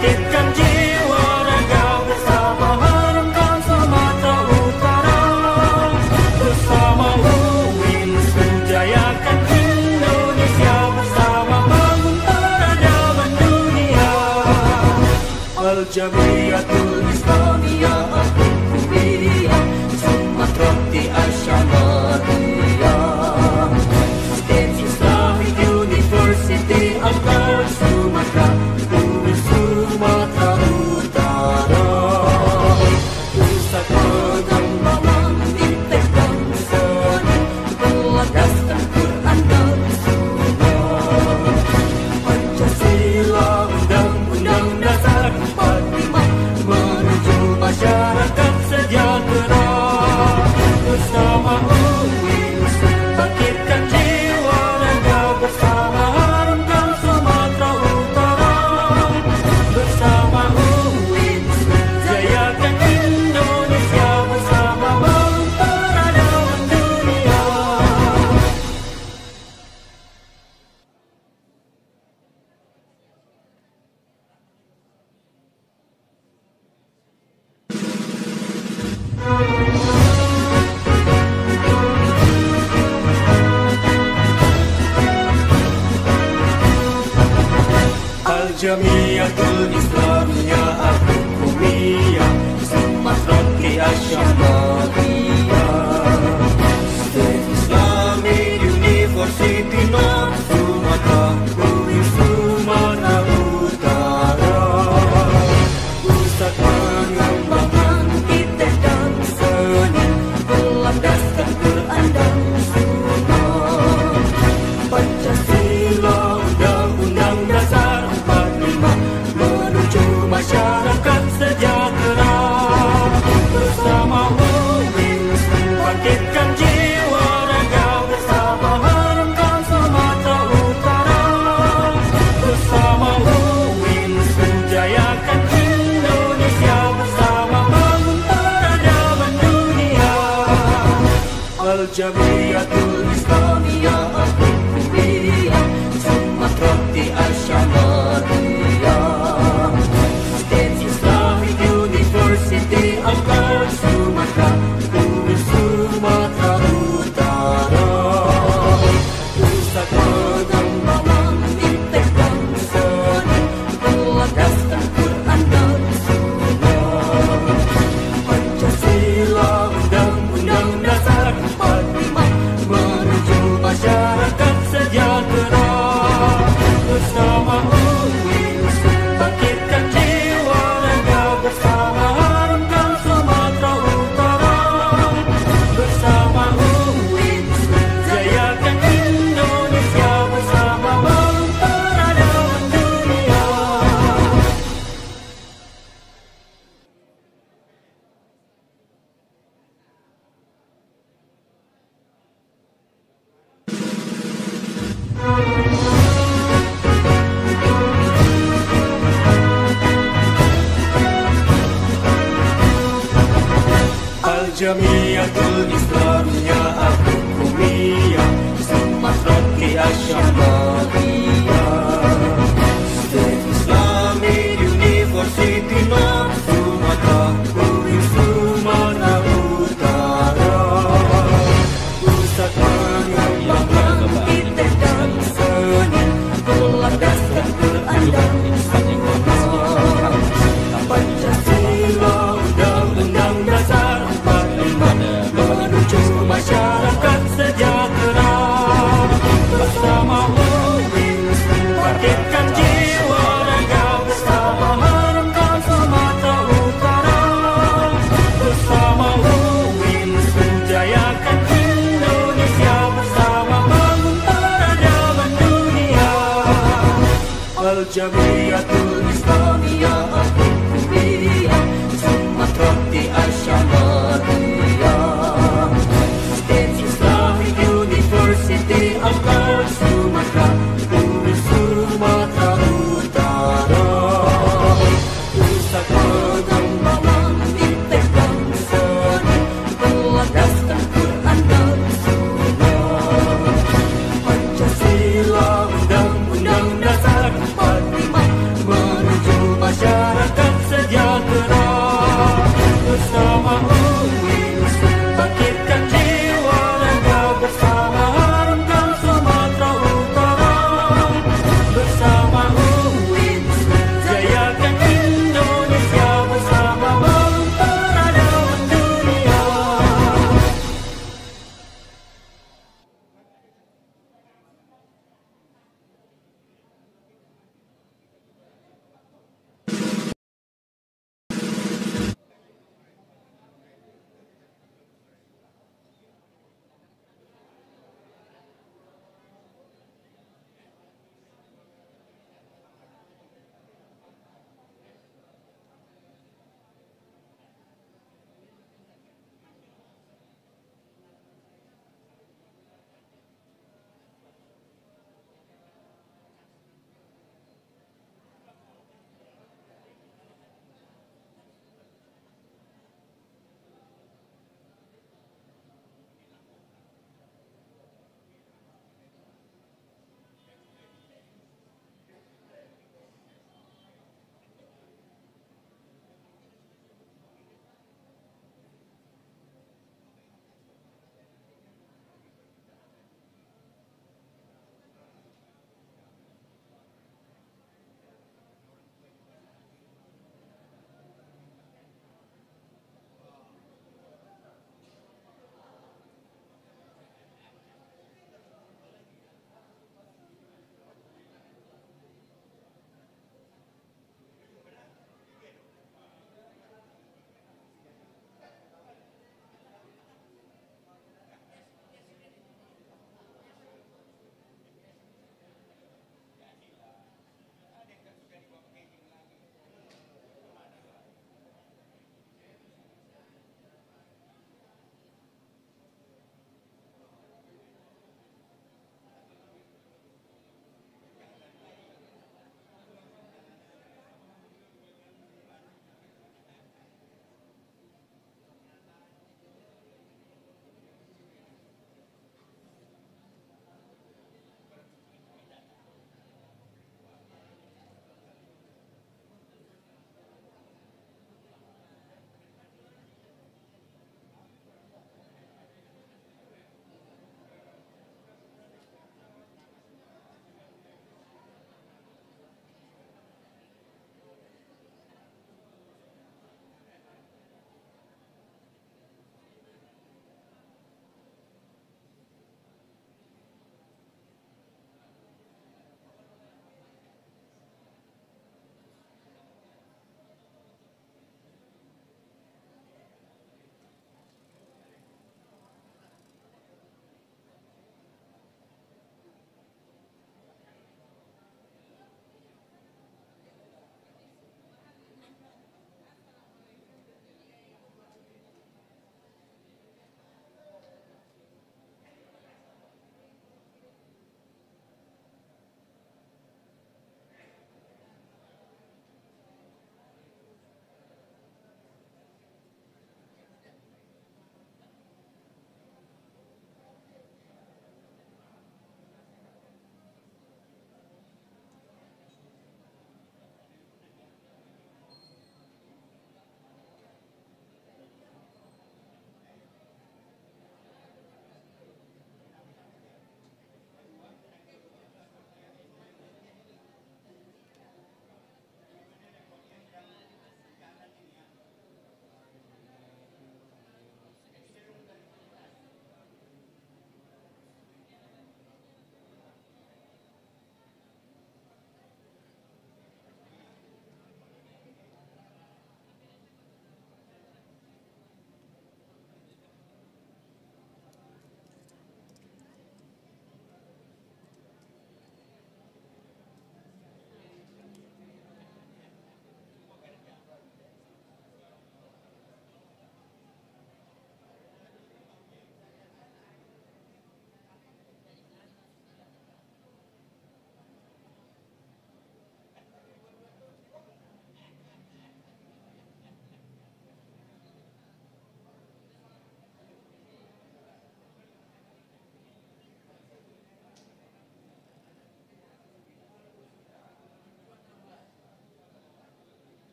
que You.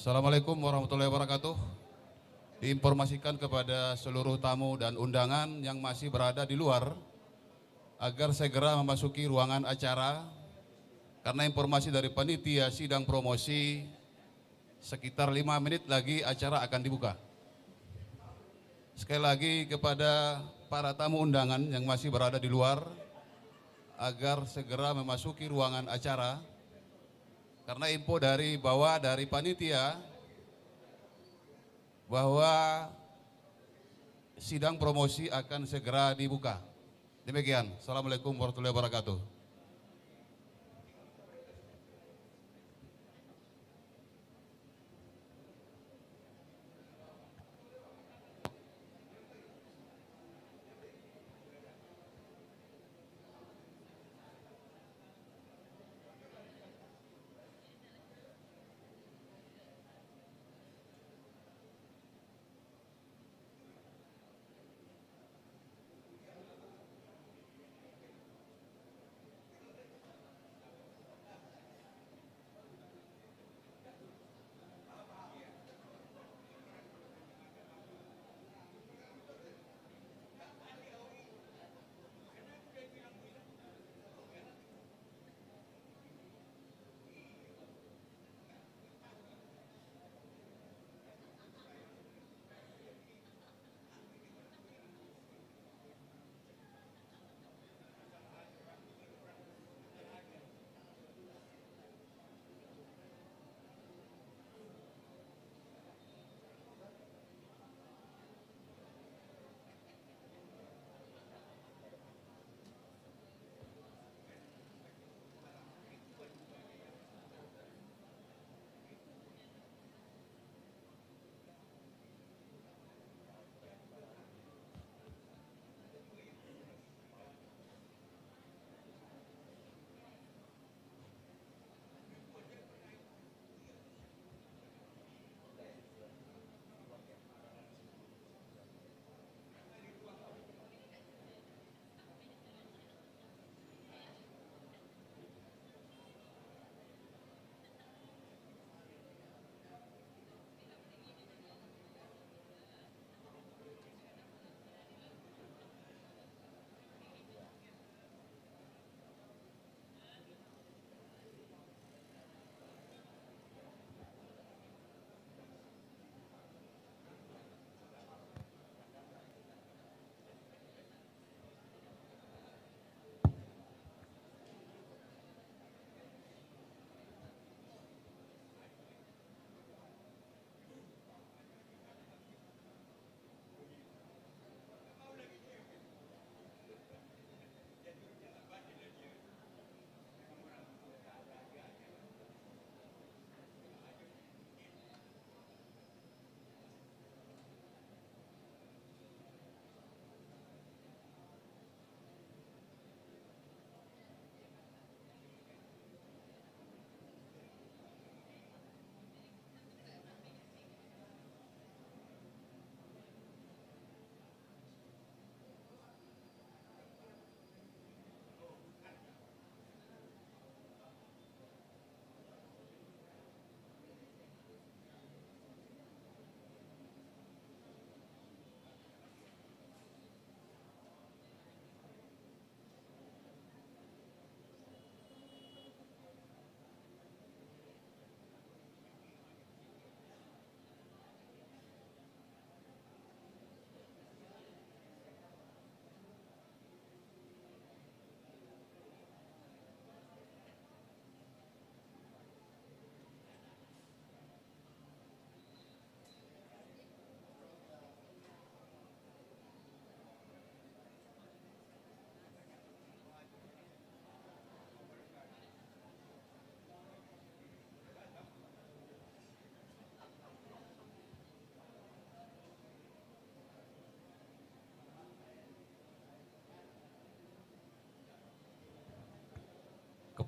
Assalamualaikum warahmatullahi wabarakatuh. Diinformasikan kepada seluruh tamu dan undangan yang masih berada di luar agar segera memasuki ruangan acara karena informasi dari panitia sidang promosi sekitar lima menit lagi acara akan dibuka. Sekali lagi kepada para tamu undangan yang masih berada di luar agar segera memasuki ruangan acara karena info dari bawah dari panitia bahwa sidang promosi akan segera dibuka. Demikian. Assalamualaikum warahmatullahi wabarakatuh.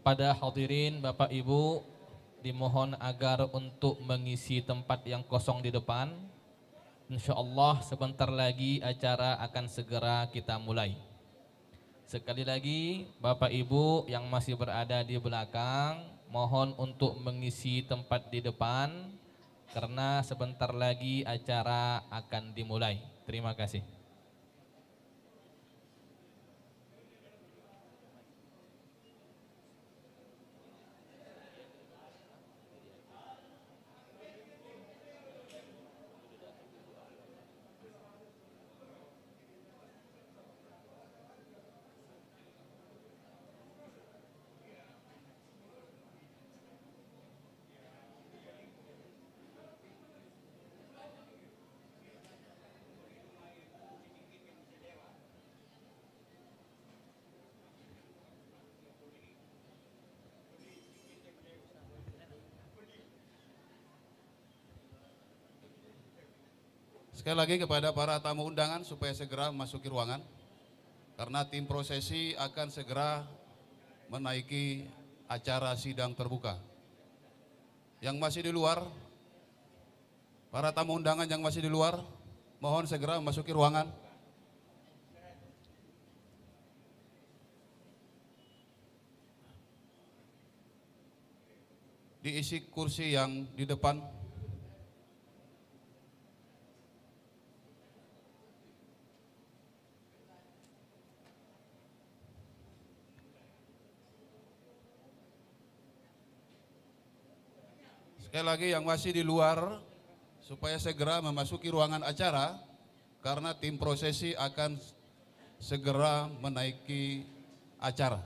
Kepada hadirin Bapak Ibu dimohon agar untuk mengisi tempat yang kosong di depan. Insya Allah sebentar lagi acara akan segera kita mulai. Sekali lagi Bapak Ibu yang masih berada di belakang mohon untuk mengisi tempat di depan karena sebentar lagi acara akan dimulai. Terima kasih. Sekali lagi kepada para tamu undangan supaya segera memasuki ruangan karena tim prosesi akan segera menaiki acara sidang terbuka. Yang masih di luar, para tamu undangan yang masih di luar, mohon segera memasuki ruangan. Diisi kursi yang di depan. Sekali lagi yang masih di luar supaya segera memasuki ruangan acara karena tim prosesi akan segera menaiki acara.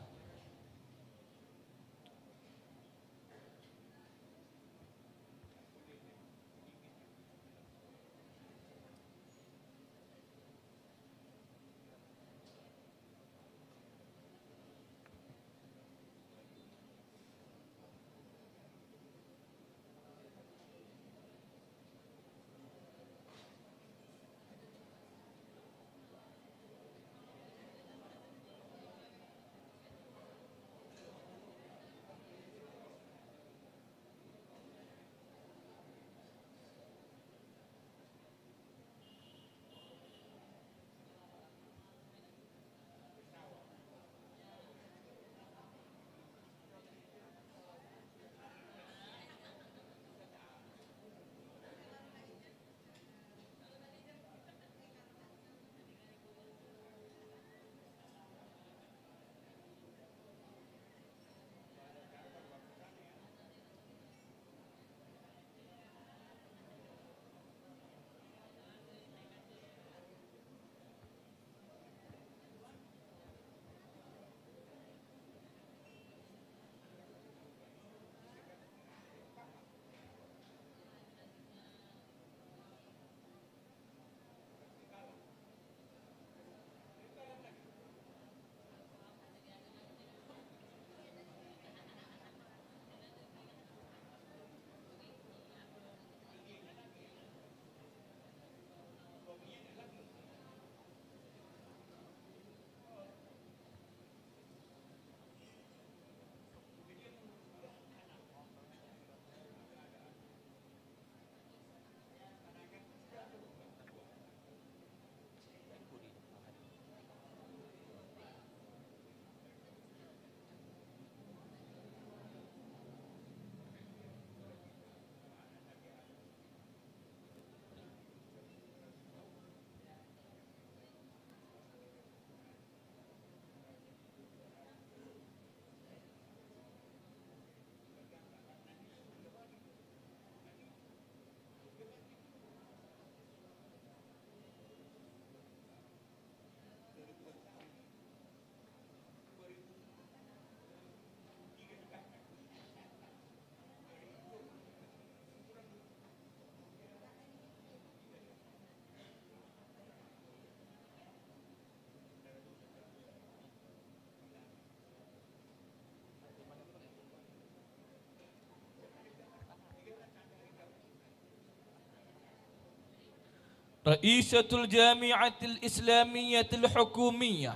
رئيسة الجامعة الإسلامية الحكومية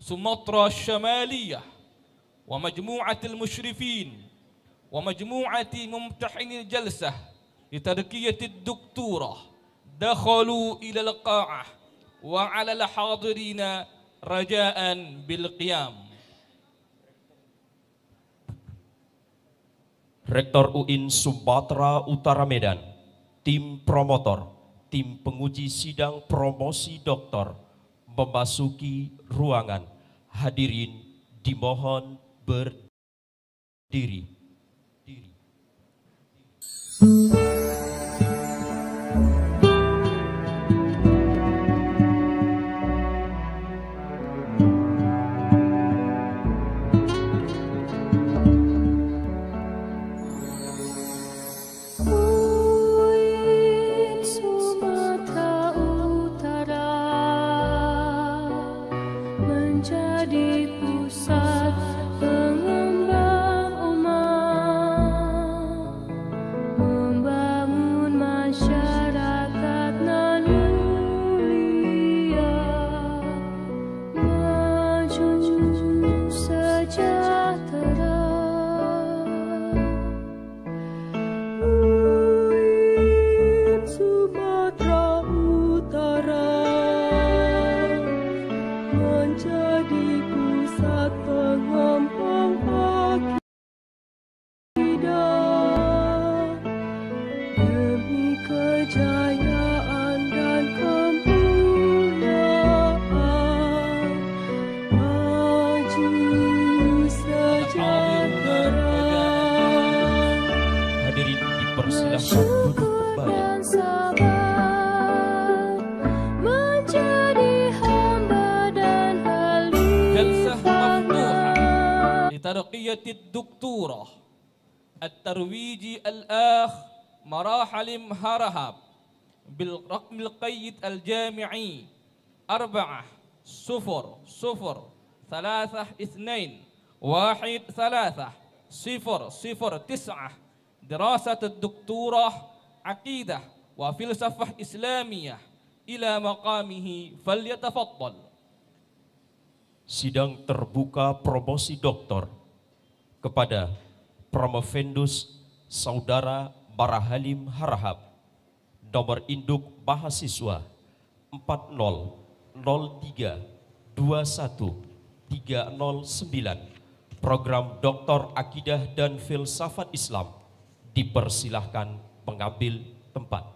سمطرة الشمالية ومجموعة المشرفين ومجموعة ممتحني الجلسة لتركية الدكتورة دخلوا إلى القاعة وعلى الحاضرين رجاء بالقيام Rektor UIN Sumatera Utara Medan, tim promotor tim penguji sidang promosi doktor memasuki ruangan. Hadirin dimohon berdiri. Diri. Diri. Halim Harahab bil raqmil qayyid al jami'i arba'ah sufur sufur thalathah ithnain wahid thalathah sifur sifur tis'ah Aqidah wa filsafah Islamiyah, ila maqamihi fal فليتفضل Sidang terbuka promosi doktor kepada Promovendus Saudara Barahalim Harahap Nomor induk mahasiswa 400321309 Program Doktor Akidah dan Filsafat Islam Dipersilahkan mengambil tempat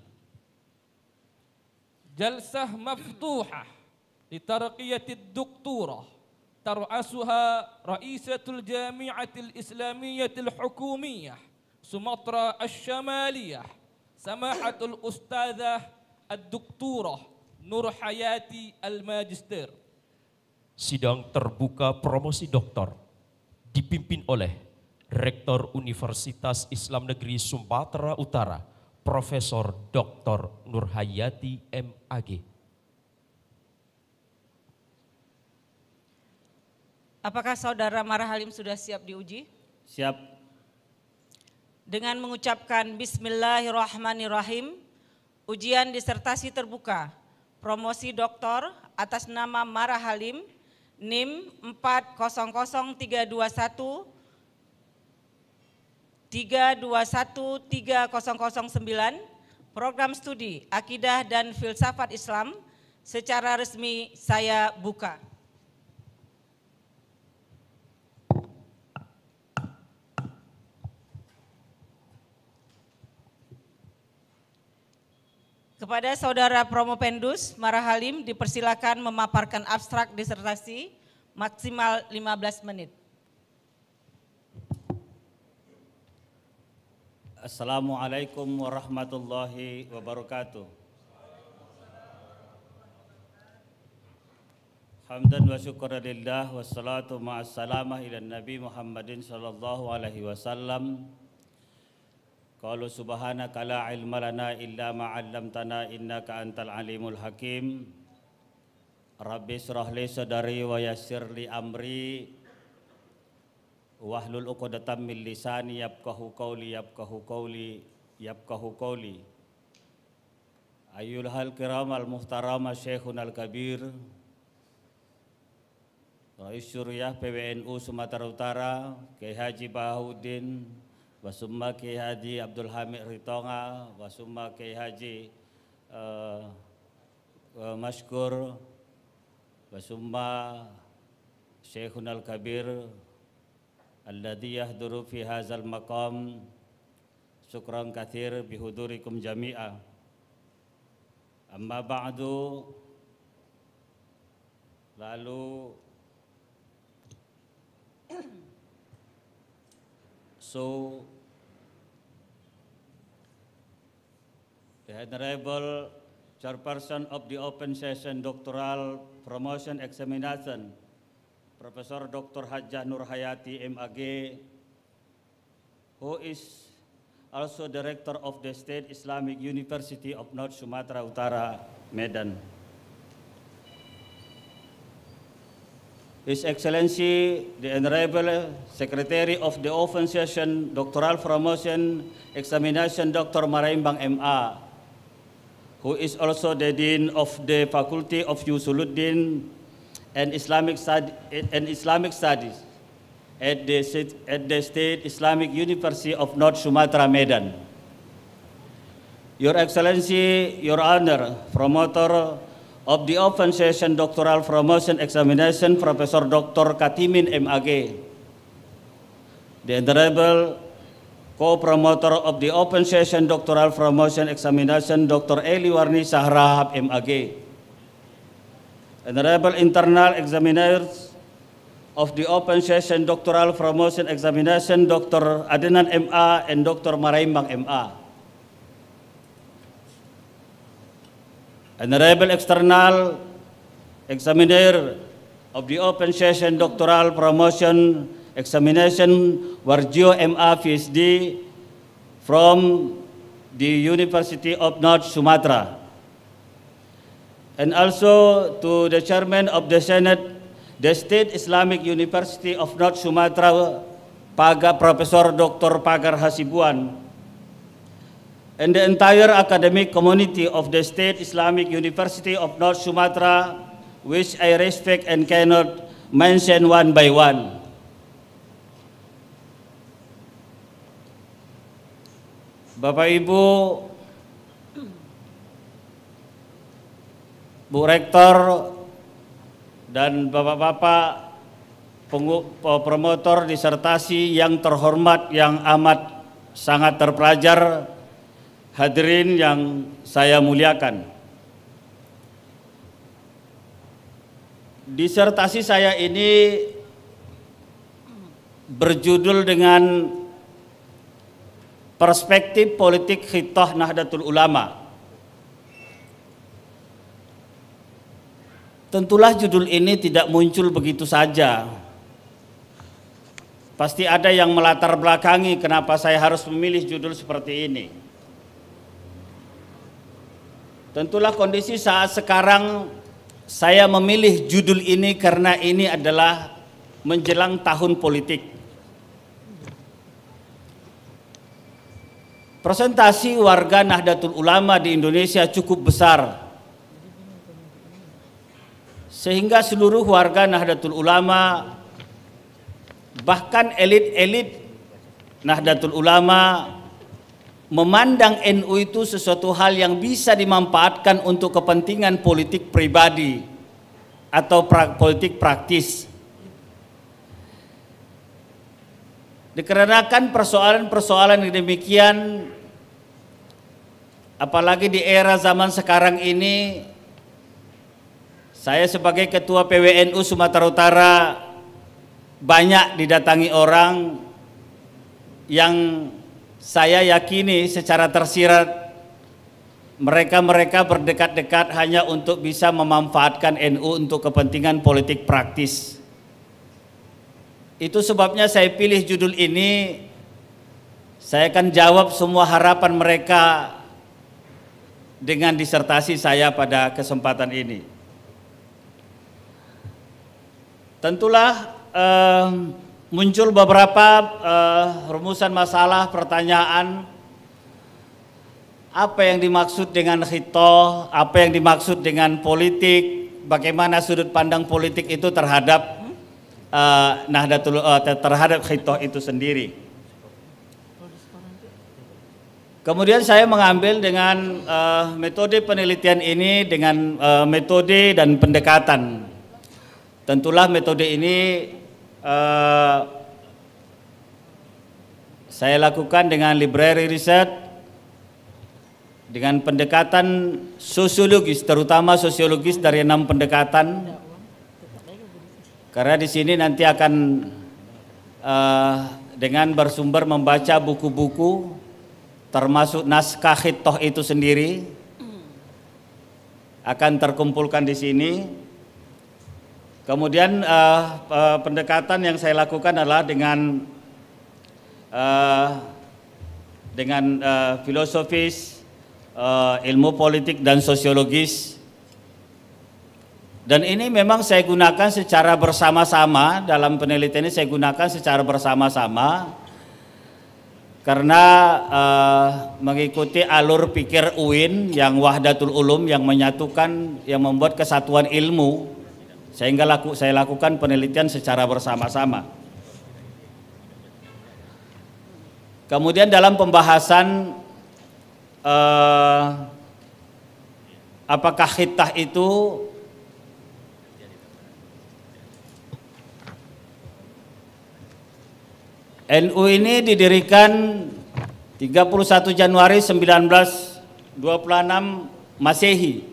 jalsah maftuhah litarqiyatid doktorah tar'asuha ra'isatul jami'atil islamiyatil hukumiyah Sumatera Asyamaliyah Samahatul Ustazah Ad-Dokturah Nur Hayati Al-Magister Sidang terbuka promosi doktor dipimpin oleh Rektor Universitas Islam Negeri Sumatera Utara Profesor Dr. Nurhayati MAG. Apakah saudara Halim sudah siap diuji? Siap. Dengan mengucapkan Bismillahirrahmanirrahim, ujian disertasi terbuka, promosi doktor atas nama Halim, NIM 400321 sembilan program studi Akidah dan Filsafat Islam secara resmi saya buka. Kepada Saudara Promo Pendus Marahalim dipersilakan memaparkan abstrak disertasi maksimal 15 menit. Assalamualaikum warahmatullahi wabarakatuh. Hamdan wa syukurillah wassalatu ma'assalamah ila Nabi Muhammadin sallallahu alaihi wasallam. Qalu subhanaka la ilma lana illa ma 'allamtana innaka antal alimul hakim. Rabbi israh li sadri wa yassir li amri wahlul uqdatam min lisani yafqahu qawli yafqahu qawli yafqahu qawli ayyul hal kiram al muhtarama syekhun al kabir Rais Syuriah PWNU Sumatera Utara Kiai Haji Bahuddin Wasumma Kiai Haji Abdul Hamid Ritonga Wasumma Kiai Haji uh, eh, uh, eh, Maskur Wasumma Syekhun Al Kabir alladhi yahduru fi hazal maqam syukran kathir bihudurikum jami'a amma ba'du lalu so the honorable chairperson of the open session doctoral promotion examination Profesor Dr. Hajjah Nurhayati MAG, who is also Director of the State Islamic University of North Sumatra Utara, Medan. His Excellency, the Honorable Secretary of the Open Session, Doctoral Promotion Examination, Dr. Maraimbang MA, who is also the Dean of the Faculty of Yusuluddin and Islamic, and Islamic Studies at the, at the State Islamic University of North Sumatra, Medan. Your Excellency, Your Honor, promoter of the Open Session Doctoral Promotion Examination, Professor Dr. Katimin MAG, the Honorable co-promoter of the Open Session Doctoral Promotion Examination, Dr. Eli Warni Sahrahab MAG, Honorable Internal Examiners of the Open Session Doctoral Promotion Examination, Dr. Adnan M.A. and Dr. Maraimang M.A. Honorable External Examiner of the Open Session Doctoral Promotion Examination, Wargio M.A. PhD from the University of North Sumatra. and also to the chairman of the Senate, the State Islamic University of North Sumatra, Paga Professor Dr. Pagar Hasibuan, and the entire academic community of the State Islamic University of North Sumatra, which I respect and cannot mention one by one. Bapak Ibu, Bu Rektor dan Bapak-bapak eh, promotor disertasi yang terhormat yang amat sangat terpelajar hadirin yang saya muliakan. Disertasi saya ini berjudul dengan perspektif politik khitah Nahdlatul Ulama. Tentulah judul ini tidak muncul begitu saja. Pasti ada yang melatar belakangi kenapa saya harus memilih judul seperti ini. Tentulah kondisi saat sekarang saya memilih judul ini karena ini adalah menjelang tahun politik. Presentasi warga Nahdlatul Ulama di Indonesia cukup besar sehingga seluruh warga Nahdlatul Ulama bahkan elit-elit Nahdlatul Ulama memandang NU itu sesuatu hal yang bisa dimanfaatkan untuk kepentingan politik pribadi atau pra politik praktis. Dikarenakan persoalan-persoalan demikian apalagi di era zaman sekarang ini saya sebagai ketua PWNU Sumatera Utara banyak didatangi orang yang saya yakini secara tersirat mereka-mereka berdekat-dekat hanya untuk bisa memanfaatkan NU untuk kepentingan politik praktis. Itu sebabnya saya pilih judul ini saya akan jawab semua harapan mereka dengan disertasi saya pada kesempatan ini. Tentulah eh, muncul beberapa eh, rumusan masalah, pertanyaan apa yang dimaksud dengan hito, apa yang dimaksud dengan politik, bagaimana sudut pandang politik itu terhadap uh, Nahdlatul uh, terhadap hito itu sendiri. Kemudian saya mengambil dengan uh, metode penelitian ini dengan uh, metode dan pendekatan Tentulah metode ini uh, saya lakukan dengan library riset, dengan pendekatan sosiologis, terutama sosiologis dari enam pendekatan. Karena di sini nanti akan uh, dengan bersumber membaca buku-buku, termasuk naskah hitoh itu sendiri, akan terkumpulkan di sini Kemudian uh, pendekatan yang saya lakukan adalah dengan uh, dengan uh, filosofis, ilmu politik dan sosiologis. Dan ini memang saya gunakan secara bersama-sama dalam penelitian ini saya gunakan secara bersama-sama karena uh, mengikuti alur pikir UIN yang Wahdatul Ulum yang menyatukan yang membuat kesatuan ilmu sehingga laku, saya lakukan penelitian secara bersama-sama. Kemudian dalam pembahasan eh, apakah hitah itu NU ini didirikan 31 Januari 1926 Masehi.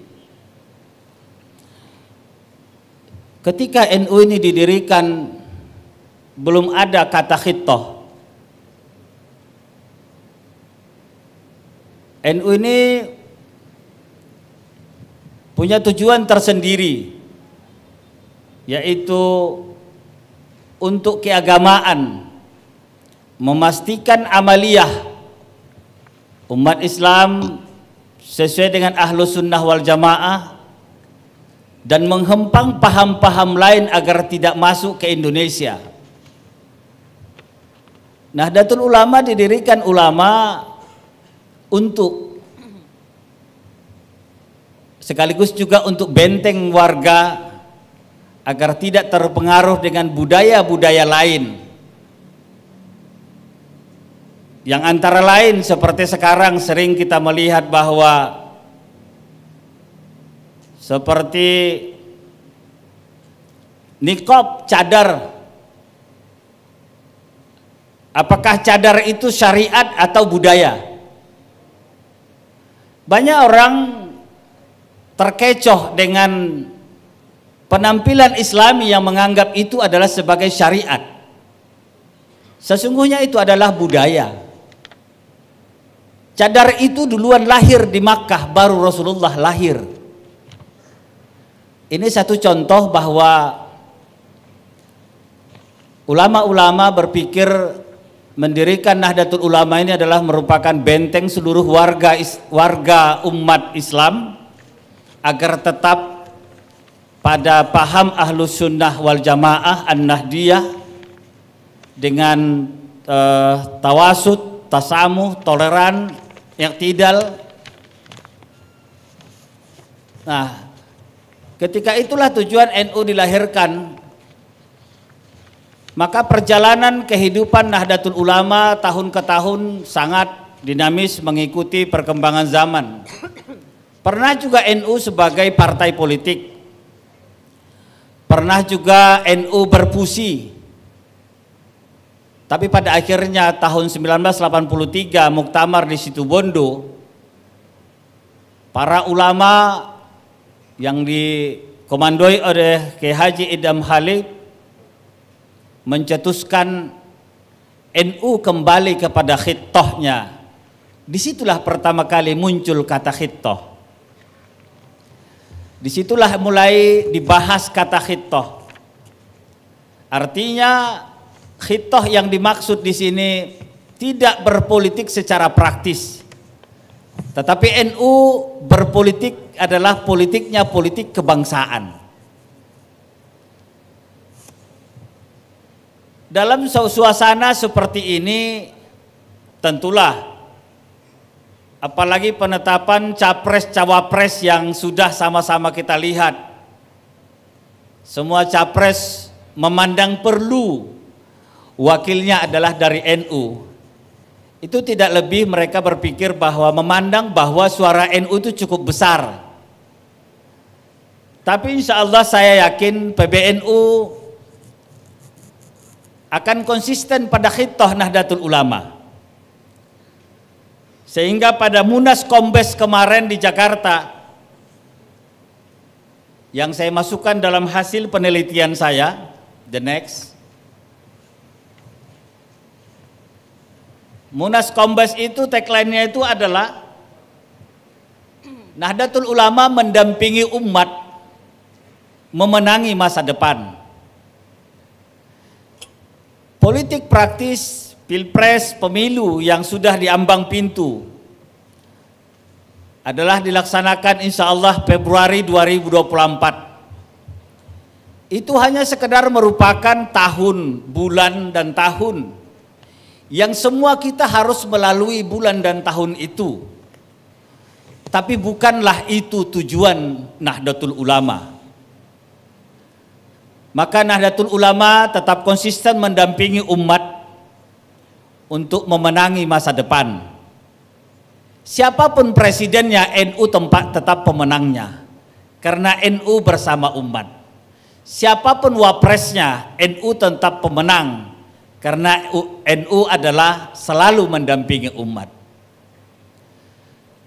Ketika NU ini didirikan belum ada kata khitoh. NU ini punya tujuan tersendiri yaitu untuk keagamaan memastikan amaliyah umat Islam sesuai dengan ahlu sunnah wal jamaah dan menghempang paham-paham lain agar tidak masuk ke Indonesia. Nah datul Ulama didirikan ulama untuk sekaligus juga untuk benteng warga agar tidak terpengaruh dengan budaya-budaya lain. Yang antara lain seperti sekarang sering kita melihat bahwa seperti nikop, cadar. Apakah cadar itu syariat atau budaya? Banyak orang terkecoh dengan penampilan islami yang menganggap itu adalah sebagai syariat. Sesungguhnya itu adalah budaya. Cadar itu duluan lahir di Makkah, baru Rasulullah lahir. Ini satu contoh bahwa ulama-ulama berpikir mendirikan Nahdlatul Ulama ini adalah merupakan benteng seluruh warga warga umat Islam agar tetap pada paham ahlus sunnah wal jamaah an-nahdiyah dengan eh, tawasud, tasamuh, toleran, yang tidak. Nah, Ketika itulah tujuan NU dilahirkan. Maka perjalanan kehidupan Nahdlatul Ulama tahun ke tahun sangat dinamis mengikuti perkembangan zaman. Pernah juga NU sebagai partai politik. Pernah juga NU berpusi. Tapi pada akhirnya tahun 1983 Muktamar di Situ Bondo para ulama yang dikomandoi oleh Kiai Haji Idam Halib mencetuskan NU kembali kepada khitohnya. Disitulah pertama kali muncul kata khitoh. Disitulah mulai dibahas kata khitoh. Artinya khitoh yang dimaksud di sini tidak berpolitik secara praktis tetapi NU berpolitik adalah politiknya politik kebangsaan. Dalam suasana seperti ini tentulah apalagi penetapan capres cawapres yang sudah sama-sama kita lihat semua capres memandang perlu wakilnya adalah dari NU itu tidak lebih mereka berpikir bahwa memandang bahwa suara NU itu cukup besar. Tapi insya Allah saya yakin PBNU akan konsisten pada khitoh Nahdlatul Ulama. Sehingga pada Munas Kombes kemarin di Jakarta, yang saya masukkan dalam hasil penelitian saya, the next, Munas Kombes itu tagline-nya itu adalah Nahdlatul Ulama mendampingi umat memenangi masa depan. Politik praktis, pilpres, pemilu yang sudah diambang pintu adalah dilaksanakan insya Allah Februari 2024. Itu hanya sekedar merupakan tahun, bulan, dan tahun yang semua kita harus melalui bulan dan tahun itu. Tapi bukanlah itu tujuan Nahdlatul Ulama. Maka Nahdlatul Ulama tetap konsisten mendampingi umat untuk memenangi masa depan. Siapapun presidennya, NU tempat tetap pemenangnya. Karena NU bersama umat. Siapapun wapresnya, NU tetap pemenang karena NU adalah selalu mendampingi umat.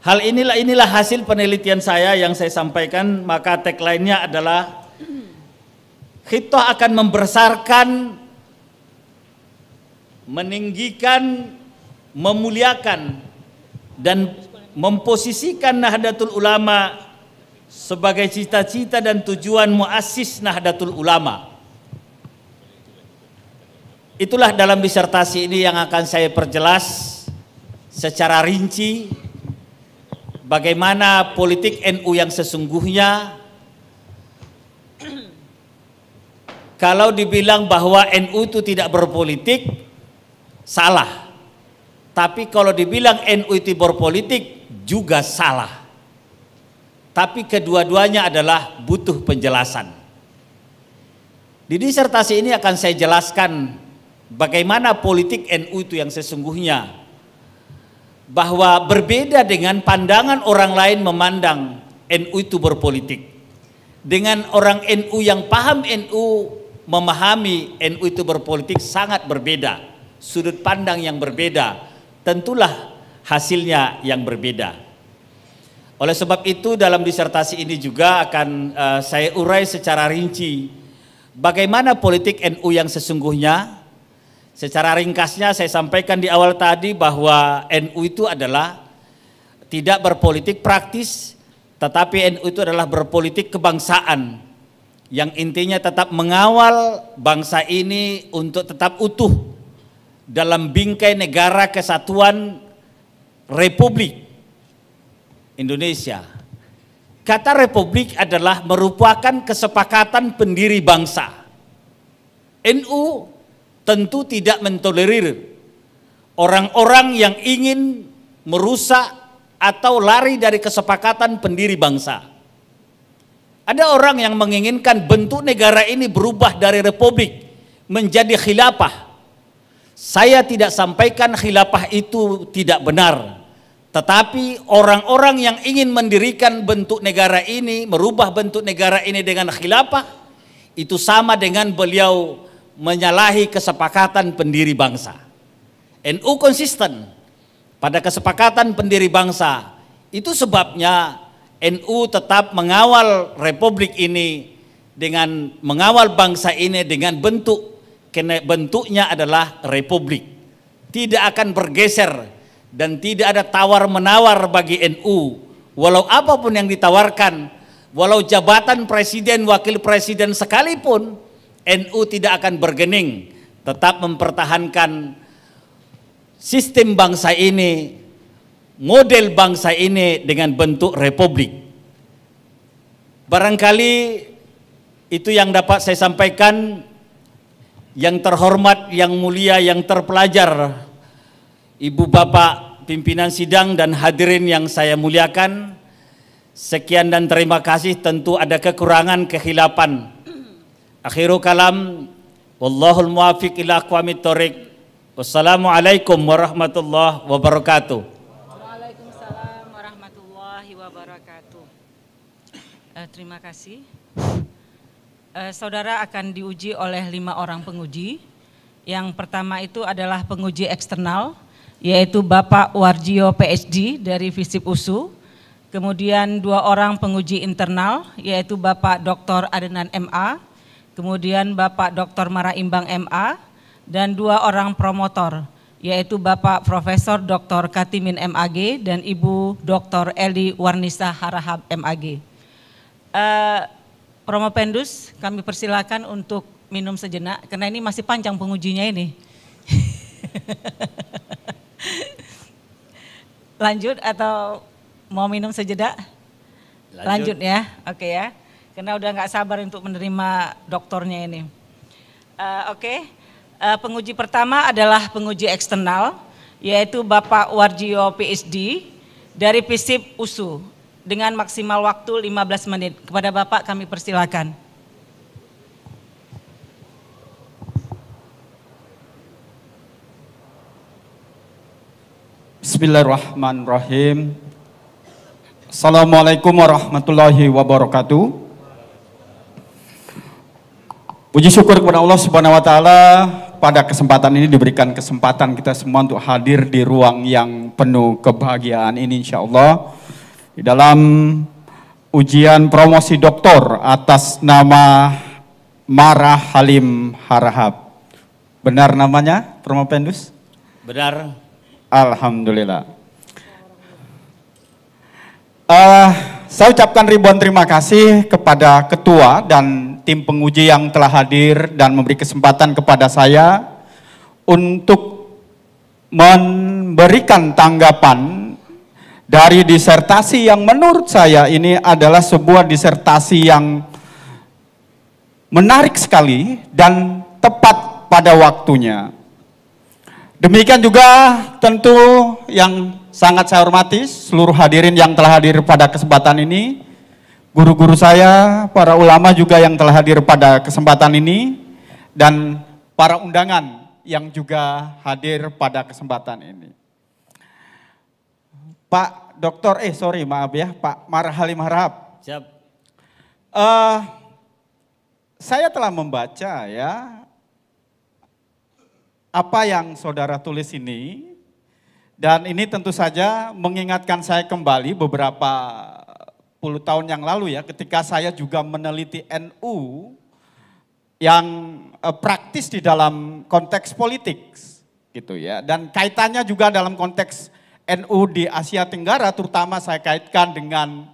Hal inilah inilah hasil penelitian saya yang saya sampaikan, maka tagline-nya adalah Khitoh akan membesarkan meninggikan, memuliakan dan memposisikan Nahdlatul Ulama sebagai cita-cita dan tujuan muasis Nahdlatul Ulama. Itulah dalam disertasi ini yang akan saya perjelas secara rinci bagaimana politik NU yang sesungguhnya kalau dibilang bahwa NU itu tidak berpolitik salah. Tapi kalau dibilang NU itu berpolitik juga salah. Tapi kedua-duanya adalah butuh penjelasan. Di disertasi ini akan saya jelaskan bagaimana politik NU itu yang sesungguhnya. Bahwa berbeda dengan pandangan orang lain memandang NU itu berpolitik. Dengan orang NU yang paham NU memahami NU itu berpolitik sangat berbeda. Sudut pandang yang berbeda. Tentulah hasilnya yang berbeda. Oleh sebab itu dalam disertasi ini juga akan uh, saya urai secara rinci bagaimana politik NU yang sesungguhnya Secara ringkasnya saya sampaikan di awal tadi bahwa NU itu adalah tidak berpolitik praktis, tetapi NU itu adalah berpolitik kebangsaan yang intinya tetap mengawal bangsa ini untuk tetap utuh dalam bingkai negara kesatuan Republik Indonesia. Kata republik adalah merupakan kesepakatan pendiri bangsa. NU tentu tidak mentolerir orang-orang yang ingin merusak atau lari dari kesepakatan pendiri bangsa. Ada orang yang menginginkan bentuk negara ini berubah dari republik menjadi khilafah. Saya tidak sampaikan khilafah itu tidak benar. Tetapi orang-orang yang ingin mendirikan bentuk negara ini, merubah bentuk negara ini dengan khilafah, itu sama dengan beliau menyalahi kesepakatan pendiri bangsa. NU konsisten pada kesepakatan pendiri bangsa. Itu sebabnya NU tetap mengawal republik ini dengan mengawal bangsa ini dengan bentuk bentuknya adalah republik. Tidak akan bergeser dan tidak ada tawar-menawar bagi NU. Walau apapun yang ditawarkan, walau jabatan presiden, wakil presiden sekalipun, NU tidak akan bergening, tetap mempertahankan sistem bangsa ini, model bangsa ini dengan bentuk republik. Barangkali itu yang dapat saya sampaikan yang terhormat, yang mulia, yang terpelajar, Ibu Bapak pimpinan sidang dan hadirin yang saya muliakan, sekian dan terima kasih tentu ada kekurangan, kehilapan, Akhiru kalam wallahul muwafiq ila aqwamit thoriq. Wassalamualaikum warahmatullahi wabarakatuh. Waalaikumsalam warahmatullahi wabarakatuh. Uh, terima kasih. Uh, saudara akan diuji oleh lima orang penguji. Yang pertama itu adalah penguji eksternal, yaitu Bapak Warjio PhD dari FISIP USU. Kemudian dua orang penguji internal, yaitu Bapak Dr. Adenan MA kemudian Bapak Dr. Mara Imbang MA, dan dua orang promotor, yaitu Bapak Profesor Dr. Katimin MAG dan Ibu Dr. Eli Warnisa Harahab MAG. Uh, eh, Promo Pendus, kami persilakan untuk minum sejenak, karena ini masih panjang pengujinya ini. Lanjut atau mau minum sejeda? Lanjut, Lanjut ya, oke okay ya karena udah nggak sabar untuk menerima doktornya ini. Uh, Oke, okay. uh, eh, penguji pertama adalah penguji eksternal, yaitu Bapak Warjio PhD dari PISIP USU dengan maksimal waktu 15 menit. Kepada Bapak kami persilakan. Bismillahirrahmanirrahim. Assalamualaikum warahmatullahi wabarakatuh. Puji syukur kepada Allah Subhanahu wa taala pada kesempatan ini diberikan kesempatan kita semua untuk hadir di ruang yang penuh kebahagiaan ini insya Allah di dalam ujian promosi doktor atas nama Marah Halim Harahap. Benar namanya Promo Pendus? Benar. Alhamdulillah. Uh, saya ucapkan ribuan terima kasih kepada ketua dan tim penguji yang telah hadir dan memberi kesempatan kepada saya untuk memberikan tanggapan dari disertasi yang menurut saya ini adalah sebuah disertasi yang menarik sekali dan tepat pada waktunya. Demikian juga tentu yang sangat saya hormati seluruh hadirin yang telah hadir pada kesempatan ini guru-guru saya, para ulama juga yang telah hadir pada kesempatan ini, dan para undangan yang juga hadir pada kesempatan ini. Pak Dokter, eh sorry maaf ya, Pak Marhalim Harap. Siap. Uh, saya telah membaca ya apa yang saudara tulis ini dan ini tentu saja mengingatkan saya kembali beberapa tahun yang lalu ya, ketika saya juga meneliti NU yang eh, praktis di dalam konteks politik gitu ya. Dan kaitannya juga dalam konteks NU di Asia Tenggara terutama saya kaitkan dengan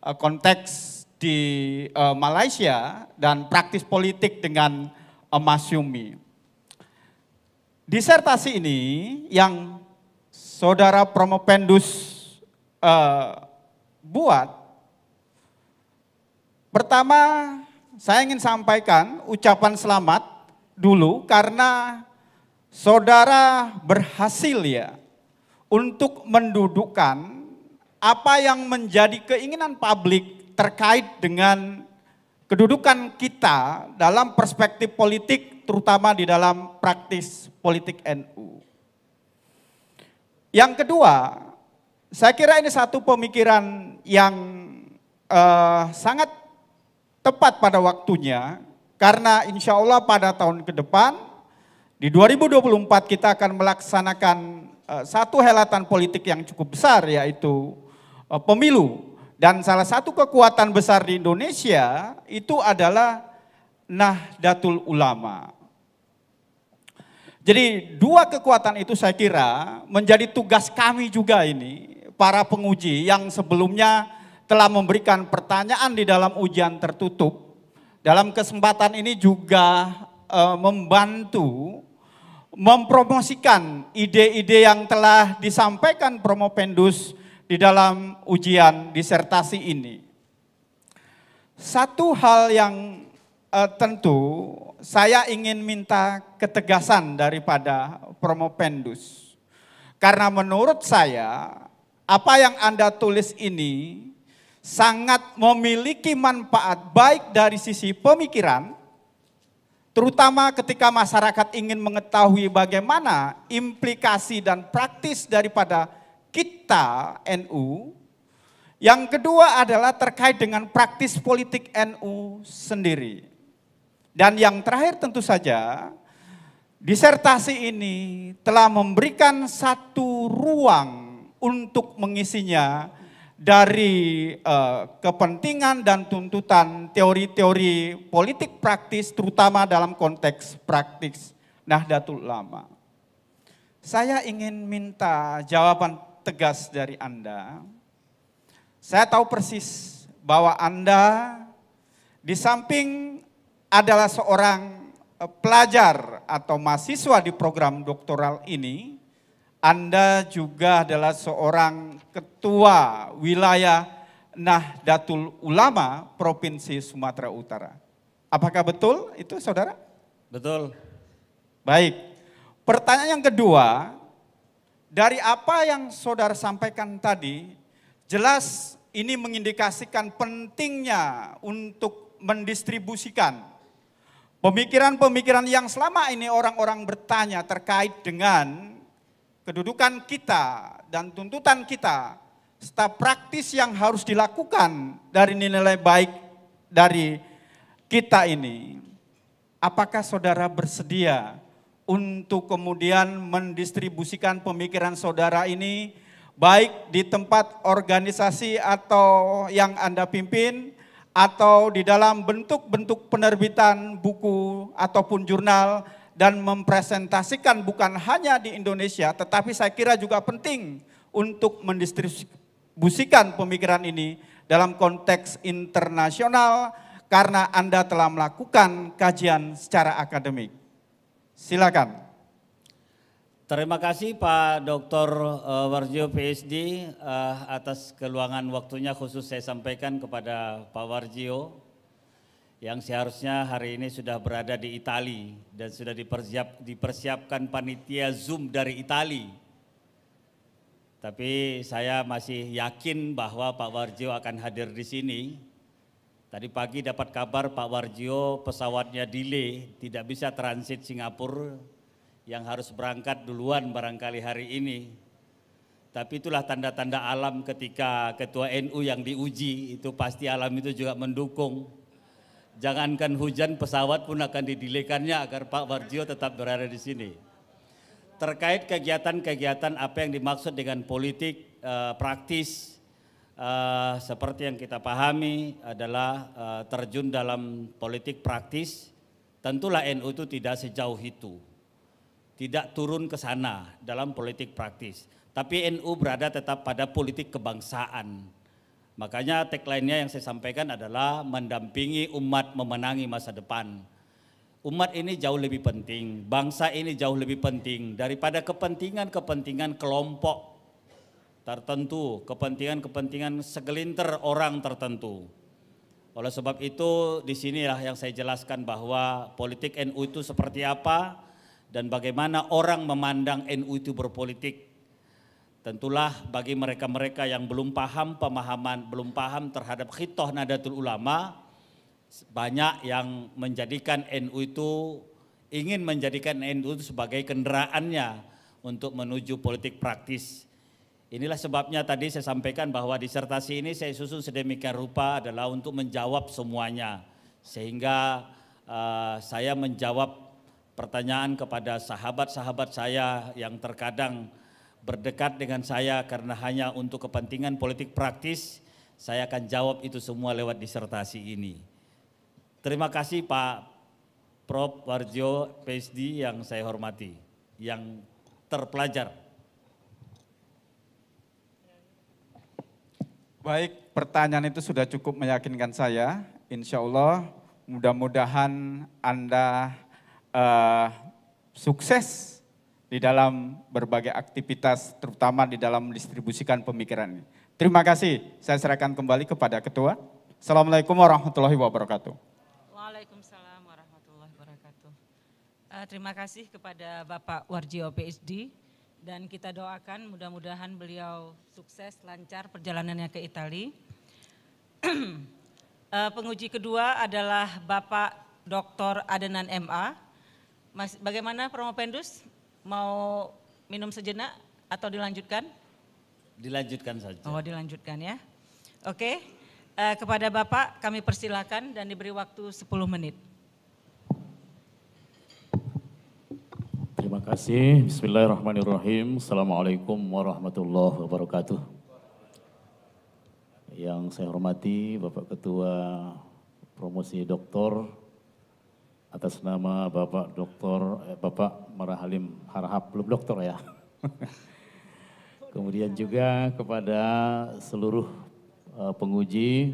eh, konteks di eh, Malaysia dan praktis politik dengan Mas Yumi. Disertasi ini yang saudara Promopendus uh, buat Pertama, saya ingin sampaikan ucapan selamat dulu karena saudara berhasil ya untuk mendudukkan apa yang menjadi keinginan publik terkait dengan kedudukan kita dalam perspektif politik terutama di dalam praktis politik NU. Yang kedua, saya kira ini satu pemikiran yang uh, sangat tepat pada waktunya, karena insya Allah pada tahun ke depan, di 2024 kita akan melaksanakan eh, satu helatan politik yang cukup besar yaitu eh, pemilu. Dan salah satu kekuatan besar di Indonesia itu adalah Nahdlatul Ulama. Jadi dua kekuatan itu saya kira menjadi tugas kami juga ini, para penguji yang sebelumnya telah memberikan pertanyaan di dalam ujian tertutup. Dalam kesempatan ini juga e, membantu mempromosikan ide-ide yang telah disampaikan Promopendus di dalam ujian disertasi ini. Satu hal yang e, tentu saya ingin minta ketegasan daripada Promopendus. Karena menurut saya apa yang Anda tulis ini sangat memiliki manfaat baik dari sisi pemikiran, terutama ketika masyarakat ingin mengetahui bagaimana implikasi dan praktis daripada kita NU. Yang kedua adalah terkait dengan praktis politik NU sendiri. Dan yang terakhir tentu saja, disertasi ini telah memberikan satu ruang untuk mengisinya dari uh, kepentingan dan tuntutan teori-teori politik praktis terutama dalam konteks praktis Nahdlatul Ulama. Saya ingin minta jawaban tegas dari Anda. Saya tahu persis bahwa Anda di samping adalah seorang eh, pelajar atau mahasiswa di program doktoral ini, anda juga adalah seorang ketua wilayah Nahdlatul Ulama Provinsi Sumatera Utara. Apakah betul itu saudara? Betul. Baik. Pertanyaan yang kedua, dari apa yang saudara sampaikan tadi, jelas ini mengindikasikan pentingnya untuk mendistribusikan pemikiran-pemikiran yang selama ini orang-orang bertanya terkait dengan kedudukan kita dan tuntutan kita serta praktis yang harus dilakukan dari nilai baik dari kita ini. Apakah saudara bersedia untuk kemudian mendistribusikan pemikiran saudara ini baik di tempat organisasi atau yang Anda pimpin atau di dalam bentuk-bentuk penerbitan buku ataupun jurnal dan mempresentasikan bukan hanya di Indonesia, tetapi saya kira juga penting untuk mendistribusikan pemikiran ini dalam konteks internasional karena Anda telah melakukan kajian secara akademik. Silakan. Terima kasih Pak Dr. Eh, Warjo PhD eh, atas keluangan waktunya khusus saya sampaikan kepada Pak Warjo yang seharusnya hari ini sudah berada di Itali dan sudah dipersiap, dipersiapkan panitia Zoom dari Itali. Tapi saya masih yakin bahwa Pak Warjo akan hadir di sini. Tadi pagi dapat kabar Pak Warjo pesawatnya delay, tidak bisa transit Singapura yang harus berangkat duluan barangkali hari ini. Tapi itulah tanda-tanda alam ketika ketua NU yang diuji, itu pasti alam itu juga mendukung Jangankan hujan, pesawat pun akan didilekannya agar Pak Warjio tetap berada di sini. Terkait kegiatan-kegiatan apa yang dimaksud dengan politik eh, praktis, eh, seperti yang kita pahami adalah eh, terjun dalam politik praktis, tentulah NU itu tidak sejauh itu. Tidak turun ke sana dalam politik praktis. Tapi NU berada tetap pada politik kebangsaan, Makanya tagline-nya yang saya sampaikan adalah mendampingi umat memenangi masa depan. Umat ini jauh lebih penting, bangsa ini jauh lebih penting daripada kepentingan-kepentingan kelompok tertentu, kepentingan-kepentingan segelintir orang tertentu. Oleh sebab itu di sinilah yang saya jelaskan bahwa politik NU itu seperti apa dan bagaimana orang memandang NU itu berpolitik. Tentulah bagi mereka-mereka yang belum paham pemahaman, belum paham terhadap khitoh nadatul ulama, banyak yang menjadikan NU itu ingin menjadikan NU itu sebagai kendaraannya untuk menuju politik praktis. Inilah sebabnya tadi saya sampaikan bahwa disertasi ini saya susun sedemikian rupa adalah untuk menjawab semuanya. Sehingga uh, saya menjawab pertanyaan kepada sahabat-sahabat saya yang terkadang berdekat dengan saya karena hanya untuk kepentingan politik praktis, saya akan jawab itu semua lewat disertasi ini. Terima kasih Pak Prof. Warjo PhD yang saya hormati, yang terpelajar. Baik, pertanyaan itu sudah cukup meyakinkan saya. Insya Allah, mudah-mudahan Anda uh, sukses di dalam berbagai aktivitas, terutama di dalam mendistribusikan pemikiran ini. Terima kasih. Saya serahkan kembali kepada Ketua. Assalamualaikum warahmatullahi wabarakatuh. Waalaikumsalam warahmatullahi wabarakatuh. Uh, terima kasih kepada Bapak Warjio PSD dan kita doakan mudah-mudahan beliau sukses, lancar perjalanannya ke Italia. uh, eh, penguji kedua adalah Bapak Dr. Adenan MA. Mas, bagaimana Promo Pendus? mau minum sejenak atau dilanjutkan? Dilanjutkan saja. Oh, dilanjutkan ya. Oke, eh, kepada Bapak kami persilakan dan diberi waktu 10 menit. Terima kasih. Bismillahirrahmanirrahim. Assalamualaikum warahmatullahi wabarakatuh. Yang saya hormati Bapak Ketua Promosi Doktor atas nama Bapak Dr. Eh, Bapak Marahalim Harahap, belum dokter ya. Kemudian juga kepada seluruh uh, penguji,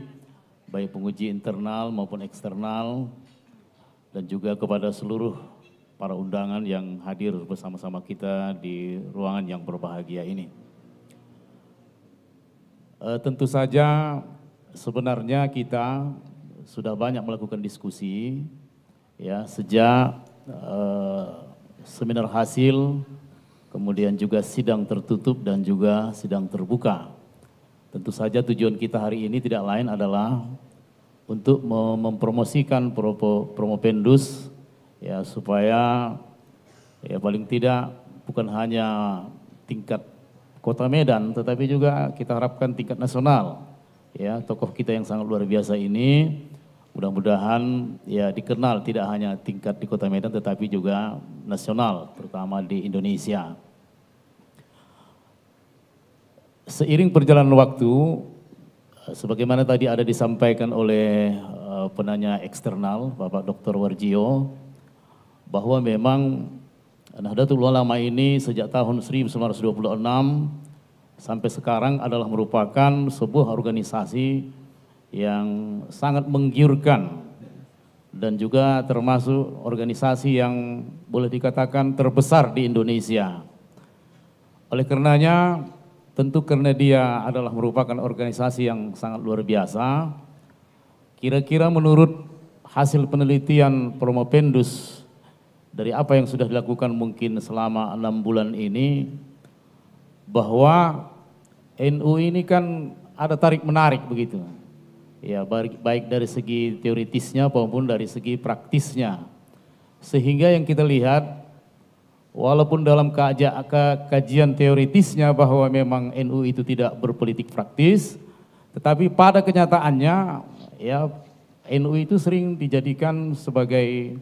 baik penguji internal maupun eksternal, dan juga kepada seluruh para undangan yang hadir bersama-sama kita di ruangan yang berbahagia ini. E, tentu saja sebenarnya kita sudah banyak melakukan diskusi ya sejak uh, seminar hasil, kemudian juga sidang tertutup dan juga sidang terbuka. Tentu saja tujuan kita hari ini tidak lain adalah untuk mempromosikan pendus ya supaya ya paling tidak bukan hanya tingkat Kota Medan tetapi juga kita harapkan tingkat nasional ya tokoh kita yang sangat luar biasa ini mudah-mudahan ya dikenal tidak hanya tingkat di Kota Medan tetapi juga nasional terutama di Indonesia. Seiring perjalanan waktu sebagaimana tadi ada disampaikan oleh eh, penanya eksternal Bapak Dr. Warjio bahwa memang Nahdlatul Ulama ini sejak tahun 1926 sampai sekarang adalah merupakan sebuah organisasi yang sangat menggiurkan dan juga termasuk organisasi yang boleh dikatakan terbesar di Indonesia. Oleh karenanya, tentu karena dia adalah merupakan organisasi yang sangat luar biasa, kira-kira menurut hasil penelitian Promopendus dari apa yang sudah dilakukan mungkin selama enam bulan ini, bahwa NU ini kan ada tarik menarik begitu ya baik dari segi teoritisnya maupun dari segi praktisnya. Sehingga yang kita lihat walaupun dalam kajian teoritisnya bahwa memang NU itu tidak berpolitik praktis, tetapi pada kenyataannya ya NU itu sering dijadikan sebagai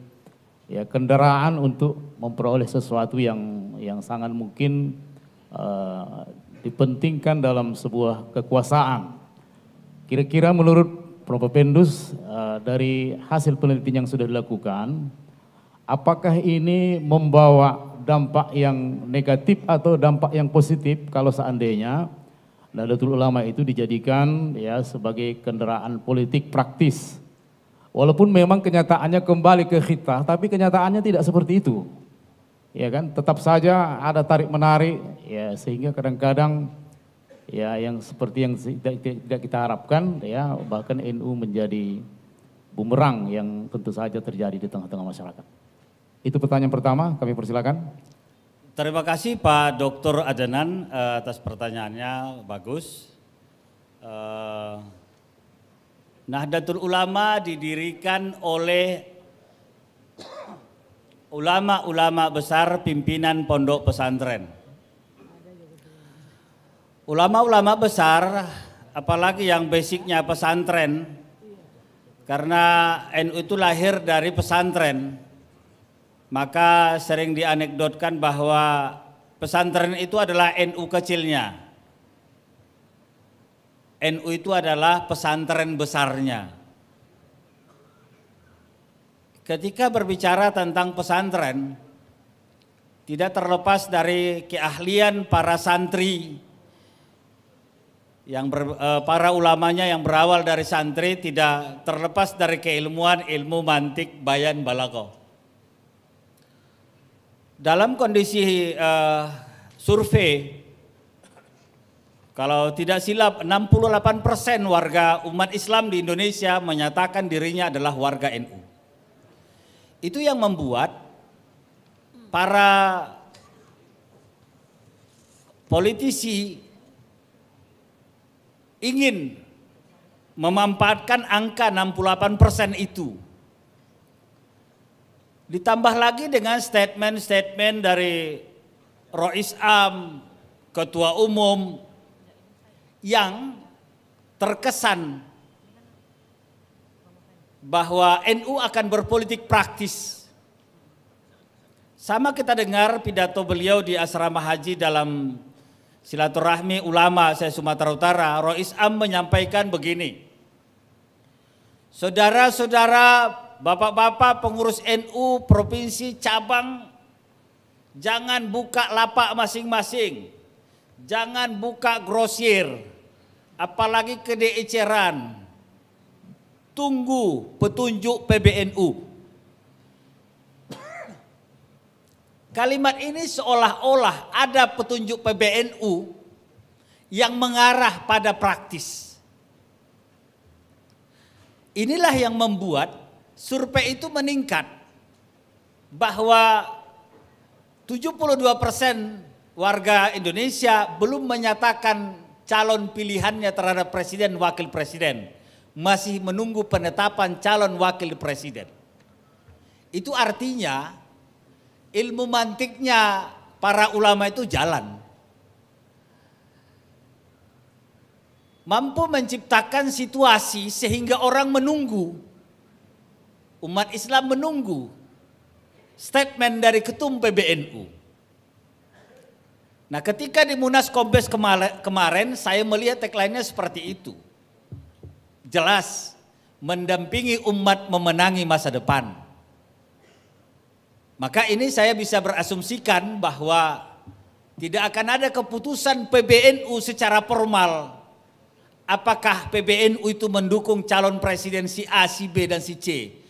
ya kendaraan untuk memperoleh sesuatu yang yang sangat mungkin uh, dipentingkan dalam sebuah kekuasaan. Kira-kira menurut Prof. Pendus eh, dari hasil penelitian yang sudah dilakukan, apakah ini membawa dampak yang negatif atau dampak yang positif kalau seandainya Nahdlatul Ulama itu dijadikan ya sebagai kendaraan politik praktis. Walaupun memang kenyataannya kembali ke kita, tapi kenyataannya tidak seperti itu. Ya kan, tetap saja ada tarik menarik ya sehingga kadang-kadang ya yang seperti yang tidak kita harapkan ya bahkan NU menjadi bumerang yang tentu saja terjadi di tengah-tengah masyarakat. Itu pertanyaan pertama, kami persilakan. Terima kasih Pak Dr. Adenan eh, atas pertanyaannya, bagus. Eh, Nahdlatul Ulama didirikan oleh ulama-ulama besar pimpinan pondok pesantren Ulama-ulama besar, apalagi yang basicnya pesantren, karena NU itu lahir dari pesantren, maka sering dianekdotkan bahwa pesantren itu adalah NU kecilnya. NU itu adalah pesantren besarnya. Ketika berbicara tentang pesantren, tidak terlepas dari keahlian para santri yang ber, eh, para ulamanya yang berawal dari santri tidak terlepas dari keilmuan ilmu mantik bayan balago. Dalam kondisi uh, survei, kalau tidak silap 68 persen warga umat Islam di Indonesia menyatakan dirinya adalah warga NU. Itu yang membuat para politisi ingin memanfaatkan angka 68% persen itu. Ditambah lagi dengan statement-statement dari Rois Am, Ketua Umum, yang terkesan bahwa NU akan berpolitik praktis. Sama kita dengar pidato beliau di asrama haji dalam silaturahmi ulama saya Sumatera Utara, Rois Am menyampaikan begini. Saudara-saudara, bapak-bapak pengurus NU provinsi cabang jangan buka lapak masing-masing. Jangan buka grosir, apalagi kedeceran. Tunggu petunjuk PBNU. Kalimat ini seolah-olah ada petunjuk PBNU yang mengarah pada praktis. Inilah yang membuat survei itu meningkat bahwa 72 persen warga Indonesia belum menyatakan calon pilihannya terhadap presiden wakil presiden. Masih menunggu penetapan calon wakil presiden. Itu artinya ilmu mantiknya para ulama itu jalan. Mampu menciptakan situasi sehingga orang menunggu. Umat Islam menunggu statement dari ketum PBNU. Nah ketika di Munas Kombes kemarin saya melihat tagline-nya seperti itu. Jelas mendampingi umat memenangi masa depan. Maka ini saya bisa berasumsikan bahwa tidak akan ada keputusan PBNU secara formal. Apakah PBNU itu mendukung calon presiden si A, si B, dan si C.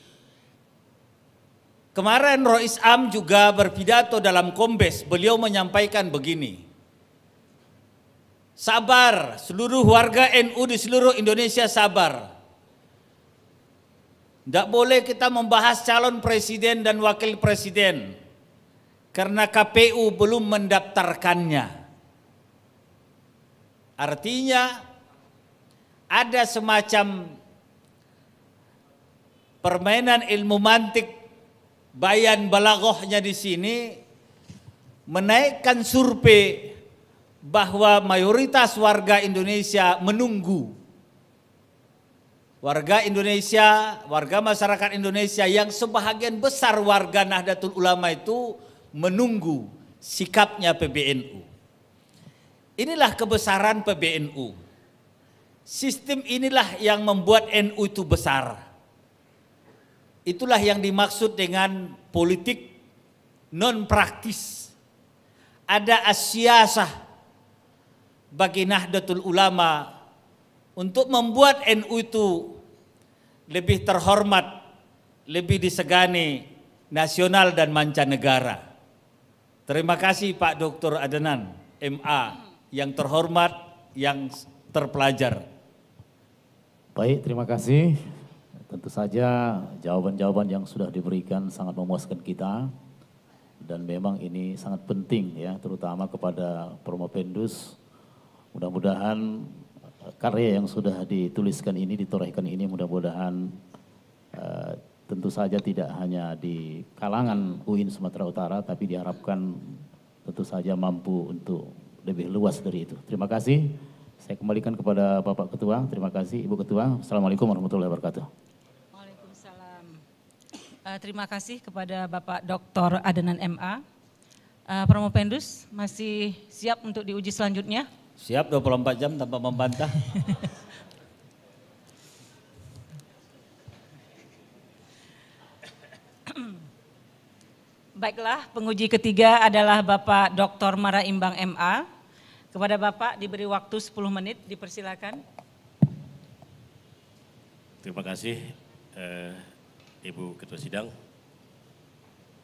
Kemarin Rois Am juga berpidato dalam Kombes, beliau menyampaikan begini. Sabar, seluruh warga NU di seluruh Indonesia sabar. Tidak boleh kita membahas calon presiden dan wakil presiden karena KPU belum mendaftarkannya. Artinya ada semacam permainan ilmu mantik bayan balagohnya di sini menaikkan survei bahwa mayoritas warga Indonesia menunggu warga Indonesia, warga masyarakat Indonesia yang sebahagian besar warga Nahdlatul Ulama itu menunggu sikapnya PBNU. Inilah kebesaran PBNU. Sistem inilah yang membuat NU itu besar. Itulah yang dimaksud dengan politik non praktis. Ada asyasah bagi Nahdlatul Ulama untuk membuat NU itu lebih terhormat, lebih disegani nasional dan mancanegara. Terima kasih Pak Dr. Adenan, MA, yang terhormat, yang terpelajar. Baik, terima kasih. Tentu saja jawaban-jawaban yang sudah diberikan sangat memuaskan kita dan memang ini sangat penting ya terutama kepada Promo Pendus. Mudah-mudahan karya yang sudah dituliskan ini, ditorehkan ini mudah-mudahan uh, tentu saja tidak hanya di kalangan UIN Sumatera Utara, tapi diharapkan tentu saja mampu untuk lebih luas dari itu. Terima kasih. Saya kembalikan kepada Bapak Ketua. Terima kasih Ibu Ketua. Assalamualaikum warahmatullahi wabarakatuh. Waalaikumsalam. Uh, terima kasih kepada Bapak Dr. Adenan MA. Uh, eh, Promo Pendus masih siap untuk diuji selanjutnya. Siap 24 jam tanpa membantah. Baiklah, penguji ketiga adalah Bapak Dr. Mara Imbang MA. Kepada Bapak diberi waktu 10 menit, dipersilakan. Terima kasih eh, Ibu Ketua Sidang.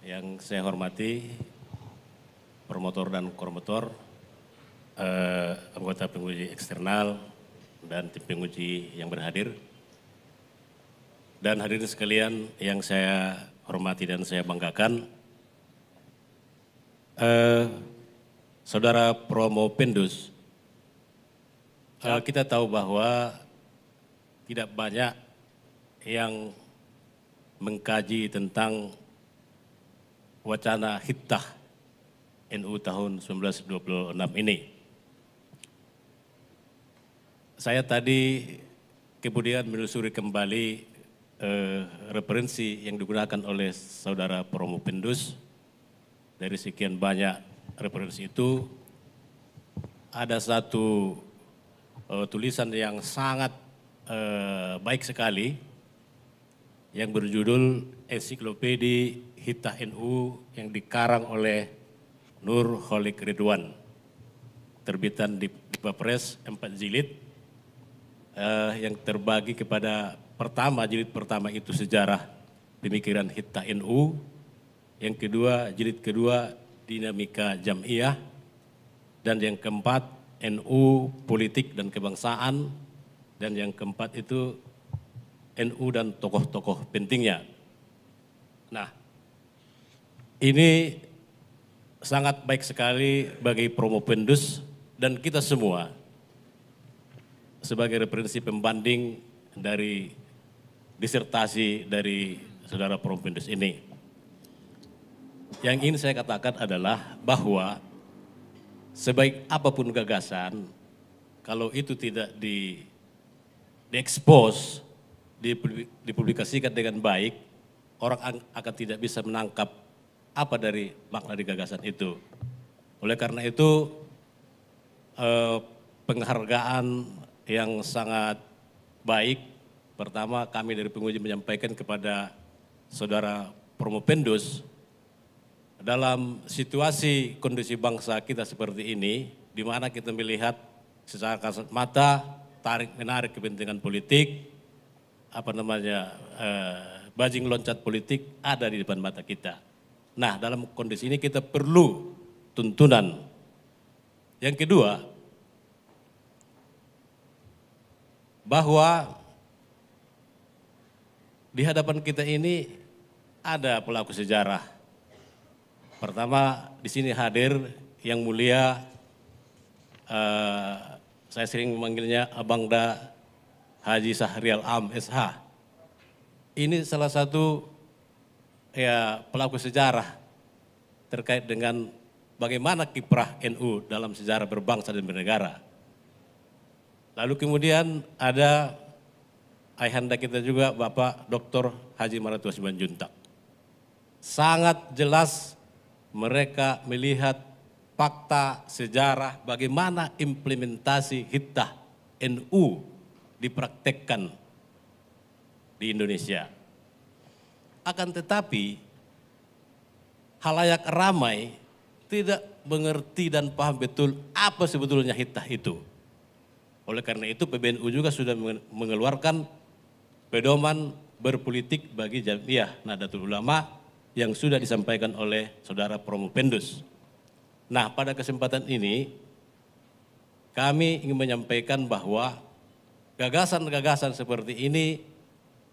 Yang saya hormati, promotor dan kormotor, eh, anggota penguji eksternal dan tim penguji yang berhadir. Dan hadirin sekalian yang saya hormati dan saya banggakan, eh, Saudara Promo Pindus, eh, kita tahu bahwa tidak banyak yang mengkaji tentang wacana hitah NU tahun 1926 ini saya tadi kemudian menelusuri kembali eh, referensi yang digunakan oleh saudara Promo Pindus Dari sekian banyak referensi itu, ada satu eh, tulisan yang sangat eh, baik sekali yang berjudul Ensiklopedi Hitah NU yang dikarang oleh Nur Holik Ridwan terbitan di Bapres 4 jilid uh, yang terbagi kepada pertama jilid pertama itu sejarah pemikiran hitta NU, yang kedua jilid kedua dinamika jamiah dan yang keempat NU politik dan kebangsaan, dan yang keempat itu NU dan tokoh-tokoh pentingnya. Nah, ini sangat baik sekali bagi Promo Pendus dan kita semua sebagai referensi pembanding dari disertasi dari saudara Prompindus ini. Yang ingin saya katakan adalah bahwa sebaik apapun gagasan, kalau itu tidak di diekspos, dipublikasikan dengan baik, orang akan tidak bisa menangkap apa dari makna di gagasan itu. Oleh karena itu, eh, penghargaan yang sangat baik. Pertama kami dari penguji menyampaikan kepada Saudara Promo Pendus, dalam situasi kondisi bangsa kita seperti ini, di mana kita melihat secara kasat mata tarik menarik kepentingan politik, apa namanya eh, bajing loncat politik ada di depan mata kita. Nah dalam kondisi ini kita perlu tuntunan. Yang kedua bahwa di hadapan kita ini ada pelaku sejarah. Pertama di sini hadir yang mulia eh, saya sering memanggilnya Abang Da Haji Sahrial Am SH. Ini salah satu ya pelaku sejarah terkait dengan bagaimana kiprah NU dalam sejarah berbangsa dan bernegara. Lalu kemudian ada ayahanda kita juga Bapak Dr. Haji Maratua Simanjuntak. Sangat jelas mereka melihat fakta sejarah bagaimana implementasi hitah NU dipraktekkan di Indonesia. Akan tetapi halayak ramai tidak mengerti dan paham betul apa sebetulnya hitah itu. Oleh karena itu PBNU juga sudah mengeluarkan pedoman berpolitik bagi Jamiah Nahdlatul Ulama yang sudah disampaikan oleh Saudara Promo Pendus. Nah, pada kesempatan ini kami ingin menyampaikan bahwa gagasan-gagasan seperti ini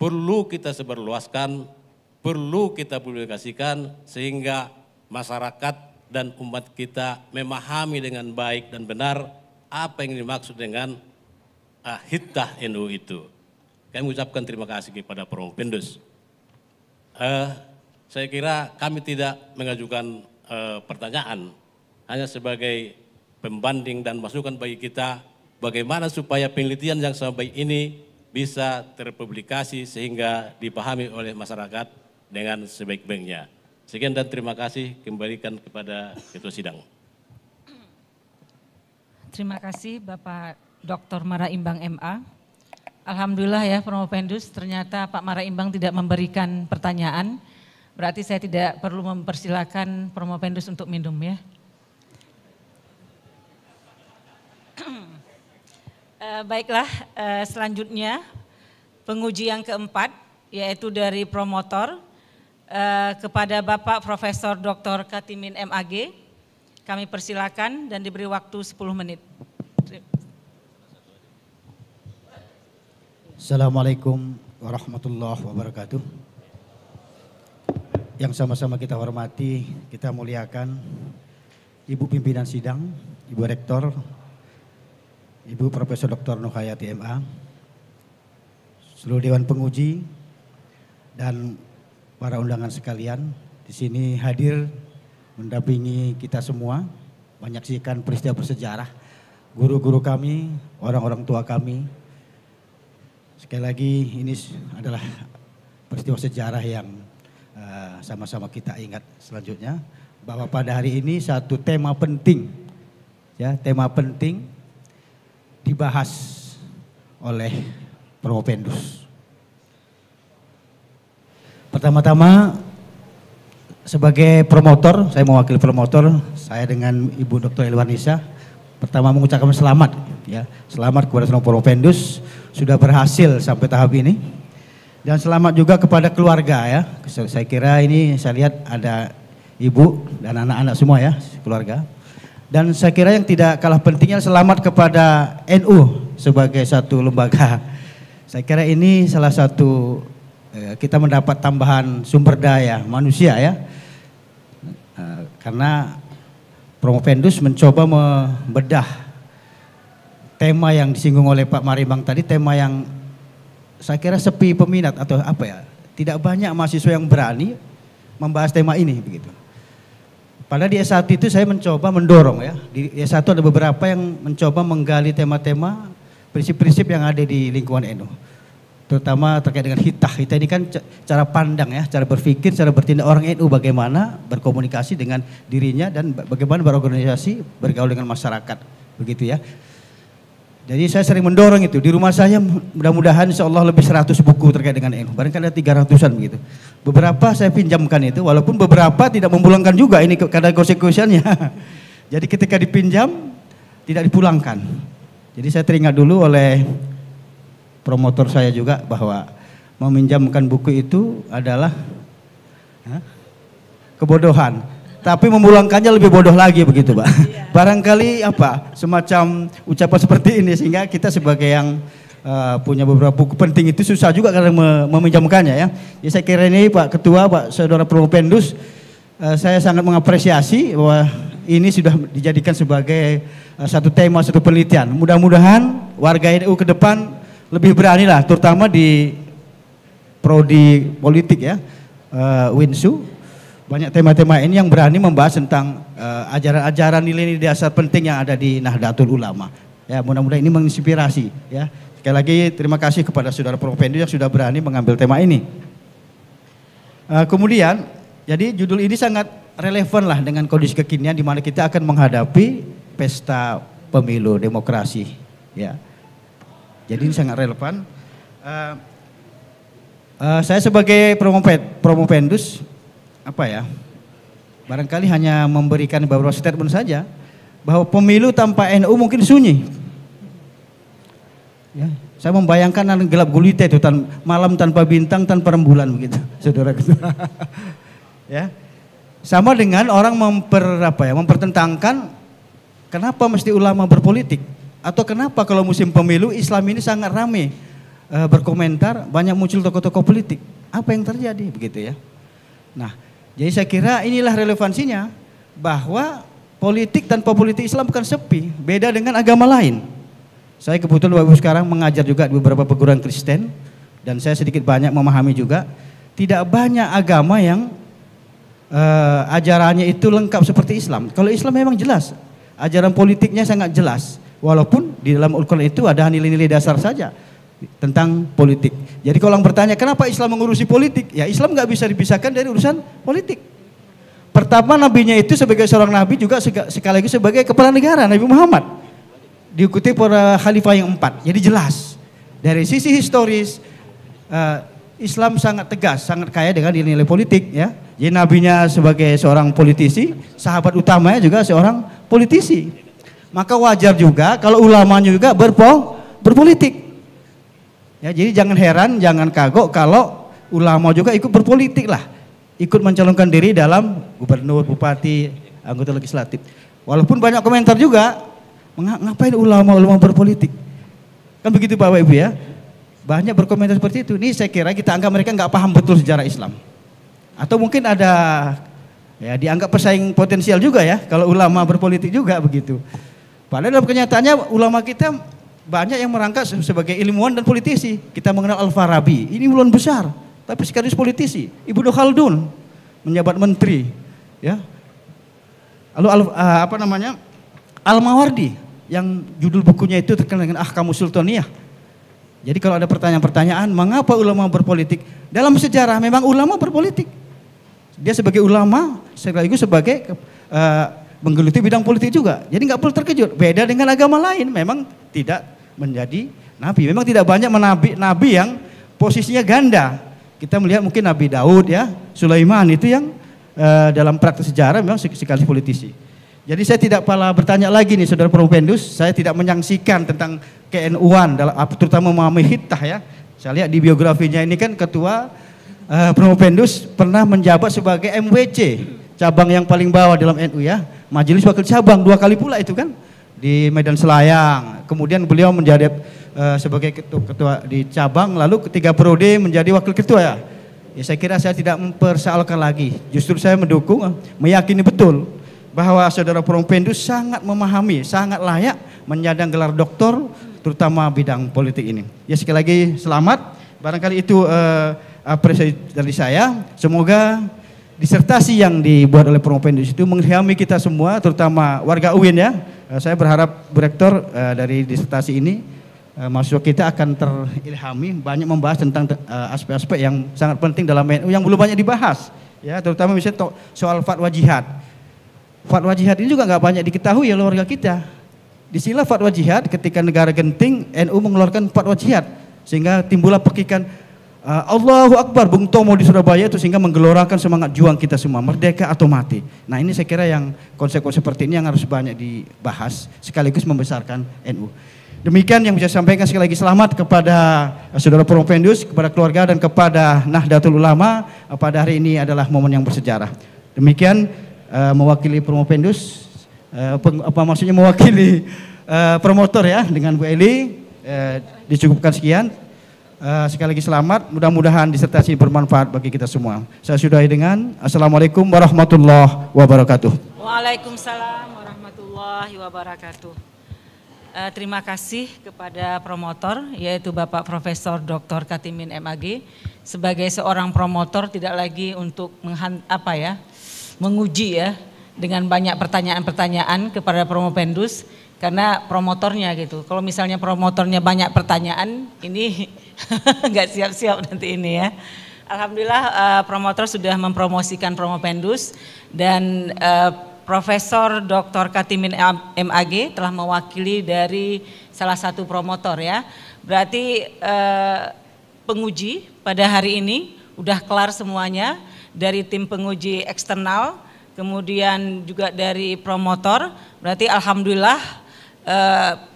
perlu kita seberluaskan, perlu kita publikasikan sehingga masyarakat dan umat kita memahami dengan baik dan benar apa yang dimaksud dengan uh, ah, hitah NU itu. Kami mengucapkan terima kasih kepada Prof. Pindus. Uh, saya kira kami tidak mengajukan uh, pertanyaan, hanya sebagai pembanding dan masukan bagi kita bagaimana supaya penelitian yang sampai ini bisa terpublikasi sehingga dipahami oleh masyarakat dengan sebaik-baiknya. Sekian dan terima kasih kembalikan kepada ketua sidang. Terima kasih Bapak Dr. Mara Imbang MA. Alhamdulillah ya Promo Pendus, ternyata Pak Mara Imbang tidak memberikan pertanyaan. Berarti saya tidak perlu mempersilahkan Promo Pendus untuk minum ya. Eh, baiklah, eh, selanjutnya penguji yang keempat yaitu dari promotor eh, kepada Bapak Profesor Dr. Katimin MAG kami persilakan dan diberi waktu 10 menit. Assalamualaikum warahmatullahi wabarakatuh. Yang sama-sama kita hormati, kita muliakan Ibu pimpinan sidang, Ibu Rektor, Ibu Profesor Dr. Nuhayati MA, seluruh dewan penguji dan para undangan sekalian di sini hadir mendampingi kita semua, menyaksikan peristiwa bersejarah, guru-guru kami, orang-orang tua kami. Sekali lagi ini adalah peristiwa sejarah yang eh, sama-sama uh, kita ingat selanjutnya bahwa pada hari ini satu tema penting ya tema penting dibahas oleh Provendus. Pertama-tama sebagai promotor, saya mewakili promotor, saya dengan Ibu Dr. Elwanisa pertama mengucapkan selamat ya. Selamat kepada seluruh Provendus sudah berhasil sampai tahap ini. Dan selamat juga kepada keluarga ya. Saya kira ini saya lihat ada ibu dan anak-anak semua ya, keluarga. Dan saya kira yang tidak kalah pentingnya selamat kepada NU sebagai satu lembaga. Saya kira ini salah satu Eh, kita mendapat tambahan sumber daya manusia ya. Eh, karena Promovendus mencoba membedah tema yang disinggung oleh Pak Maribang tadi, tema yang saya kira sepi peminat atau apa ya, tidak banyak mahasiswa yang berani membahas tema ini begitu. Padahal di S1 itu saya mencoba mendorong ya, di S1 ada beberapa yang mencoba menggali tema-tema prinsip-prinsip yang ada di lingkungan NU. NO terutama terkait dengan hitah. kita ini kan cara pandang ya, cara berpikir, cara bertindak orang NU bagaimana berkomunikasi dengan dirinya dan bagaimana berorganisasi, bergaul dengan masyarakat. Begitu ya. Jadi saya sering mendorong itu. Di rumah saya mudah-mudahan insya Allah lebih 100 buku terkait dengan NU. Barangkali ada 300-an begitu. Beberapa saya pinjamkan itu, walaupun beberapa tidak memulangkan juga ini karena konsekuensinya. Jadi ketika dipinjam, tidak dipulangkan. Jadi saya teringat dulu oleh promotor saya juga bahwa meminjamkan buku itu adalah kebodohan. Tapi memulangkannya lebih bodoh lagi begitu, Pak. Iya. Barangkali apa semacam ucapan seperti ini sehingga kita sebagai yang uh, punya beberapa buku penting itu susah juga karena me meminjamkannya ya. Jadi ya, saya kira ini Pak Ketua, Pak Saudara Propendus uh, saya sangat mengapresiasi bahwa ini sudah dijadikan sebagai uh, satu tema, satu penelitian. Mudah-mudahan warga NU ke depan lebih berani lah, terutama di prodi politik ya, uh, Winsu. Banyak tema-tema ini yang berani membahas tentang uh, ajaran-ajaran nilai-nilai dasar penting yang ada di Nahdlatul Ulama. Ya, mudah-mudahan ini menginspirasi ya. Sekali lagi terima kasih kepada saudara Prof. Pendu yang sudah berani mengambil tema ini. Uh, kemudian, jadi judul ini sangat relevan lah dengan kondisi kekinian di mana kita akan menghadapi pesta pemilu demokrasi. Ya. Jadi ini sangat relevan. Uh, uh, saya sebagai promo pendus, apa ya? Barangkali hanya memberikan beberapa statement saja bahwa pemilu tanpa NU mungkin sunyi. Ya, saya membayangkan gelap gulita itu tan malam tanpa bintang tanpa rembulan begitu, saudara. ya, sama dengan orang memper apa ya, mempertentangkan kenapa mesti ulama berpolitik. Atau kenapa kalau musim pemilu Islam ini sangat ramai e, eh, berkomentar, banyak muncul tokoh-tokoh politik. Apa yang terjadi begitu ya? Nah, jadi saya kira inilah relevansinya bahwa politik tanpa politik Islam bukan sepi, beda dengan agama lain. Saya kebetulan Bapak sekarang mengajar juga di beberapa perguruan Kristen dan saya sedikit banyak memahami juga tidak banyak agama yang e, ajarannya itu lengkap seperti Islam. Kalau Islam memang jelas, ajaran politiknya sangat jelas. Walaupun di dalam Al-Quran itu ada nilai-nilai dasar saja tentang politik. Jadi kalau orang bertanya kenapa Islam mengurusi politik, ya Islam nggak bisa dipisahkan dari urusan politik. Pertama nabinya itu sebagai seorang nabi juga sekaligus sebagai kepala negara Nabi Muhammad diikuti para khalifah yang empat. Jadi jelas dari sisi historis eh, Islam sangat tegas, sangat kaya dengan nilai politik ya. Jadi nabinya sebagai seorang politisi, sahabat utamanya juga seorang politisi. Maka wajar juga kalau ulamanya juga berpo, berpolitik. Ya, jadi jangan heran, jangan kagok kalau ulama juga ikut berpolitik lah. Ikut mencalonkan diri dalam gubernur, bupati, anggota legislatif. Walaupun banyak komentar juga, ngapain ulama-ulama berpolitik? Kan begitu Bapak Ibu ya. Banyak berkomentar seperti itu. Ini saya kira kita anggap mereka nggak paham betul sejarah Islam. Atau mungkin ada ya dianggap pesaing potensial juga ya kalau ulama berpolitik juga begitu. Padahal dalam kenyataannya ulama kita banyak yang merangkak sebagai ilmuwan dan politisi. Kita mengenal Al-Farabi, ini ulun besar, tapi sekaligus politisi. Ibnu Khaldun menjabat menteri, ya. Lalu al, uh, apa namanya? Al-Mawardi yang judul bukunya itu terkenal dengan Ahkamus Sultaniyah. Jadi kalau ada pertanyaan-pertanyaan, mengapa ulama berpolitik? Dalam sejarah memang ulama berpolitik. Dia sebagai ulama sekaligus sebagai uh, menggeluti bidang politik juga. Jadi nggak perlu terkejut. Beda dengan agama lain, memang tidak menjadi nabi. Memang tidak banyak menabi nabi yang posisinya ganda. Kita melihat mungkin Nabi Daud ya, Sulaiman itu yang e, dalam praktek sejarah memang sekali politisi. Jadi saya tidak pala bertanya lagi nih saudara Propendus, saya tidak menyaksikan tentang KNU-an dalam terutama Muhammad Hittah ya. Saya lihat di biografinya ini kan ketua uh, Pendus pernah menjabat sebagai MWC cabang yang paling bawah dalam NU ya. Majelis Wakil Cabang dua kali pula itu kan di Medan Selayang. Kemudian beliau menjadi uh, sebagai ketua, ketua di cabang lalu ketiga periode menjadi wakil ketua ya. Ya saya kira saya tidak mempersoalkan lagi. Justru saya mendukung, eh, meyakini betul bahwa saudara Prompendu sangat memahami, sangat layak menyandang gelar doktor terutama bidang politik ini. Ya sekali lagi selamat. Barangkali itu uh, apresiasi dari saya. Semoga disertasi yang dibuat oleh Promo Pendus itu mengilhami kita semua, terutama warga UIN ya. Eh, saya berharap Bu Rektor eh, dari disertasi ini eh, mahasiswa kita akan terilhami banyak membahas tentang aspek-aspek yang sangat penting dalam NU yang belum banyak dibahas ya terutama misalnya soal fatwa jihad fatwa jihad ini juga nggak banyak diketahui oleh warga kita Disinilah fatwa jihad ketika negara genting NU mengeluarkan fatwa jihad sehingga timbullah pekikan Ah, Allahu Akbar Bung Tomo di Surabaya itu sehingga menggelorakan semangat juang kita semua merdeka atau mati. Nah ini saya kira yang konsep-konsep seperti ini yang harus banyak dibahas sekaligus membesarkan NU. Demikian yang bisa saya sampaikan sekali lagi selamat kepada eh, saudara Propendius, kepada keluarga dan kepada Nahdlatul Ulama eh, pada hari ini adalah momen yang bersejarah. Demikian uh, mewakili Propendius, uh, apa maksudnya mewakili uh, promotor ya dengan Bu Eli uh, dicukupkan sekian. Uh, sekali lagi selamat, mudah-mudahan disertasi bermanfaat bagi kita semua. Saya sudahi dengan Assalamualaikum warahmatullahi wabarakatuh. Waalaikumsalam warahmatullahi wabarakatuh. Uh, terima kasih kepada promotor yaitu Bapak Profesor Dr. Katimin MAG sebagai seorang promotor tidak lagi untuk menghan, apa ya menguji ya dengan banyak pertanyaan-pertanyaan kepada promo pendus karena promotornya gitu. Kalau misalnya promotornya banyak pertanyaan, ini nggak siap-siap nanti ini ya. Alhamdulillah uh, promotor sudah mempromosikan promo Pendus dan uh, Profesor Dr. Katimin MAG telah mewakili dari salah satu promotor ya. Berarti uh, penguji pada hari ini udah kelar semuanya dari tim penguji eksternal, kemudian juga dari promotor. Berarti alhamdulillah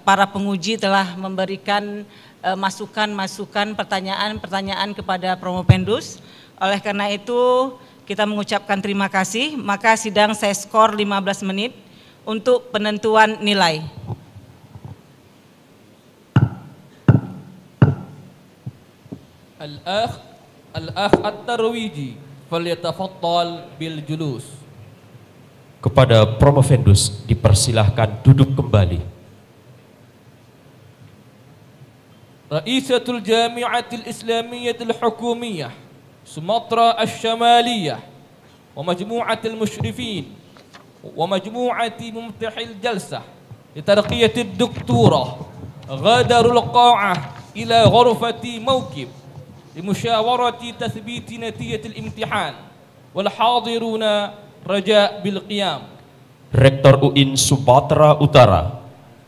para penguji telah memberikan Eh, masukan-masukan pertanyaan-pertanyaan kepada Promo Pendus. Oleh karena itu kita mengucapkan terima kasih, maka sidang saya skor 15 menit untuk penentuan nilai. al-ah الأخ الأخ الترويجي bil julus kepada Promovendus dipersilahkan duduk kembali. رئيسة الجامعة الإسلامية الحكومية سمطرة الشمالية ومجموعة المشرفين ومجموعة ممتحي الجلسة لترقية الدكتورة غادروا القاعة إلى غرفة موكب لمشاورة تثبيت نتيجة الامتحان والحاضرون رجاء بالقيام Rektor UIN Sumatera أوتارا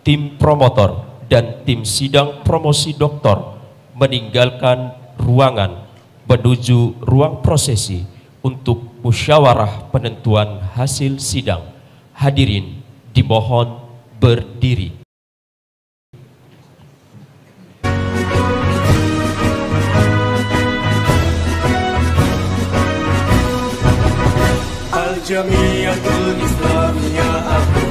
تيم بروموتور dan tim sidang promosi doktor meninggalkan ruangan menuju ruang prosesi untuk musyawarah penentuan hasil sidang. Hadirin dimohon berdiri. Al-Jamiatul Islamnya aku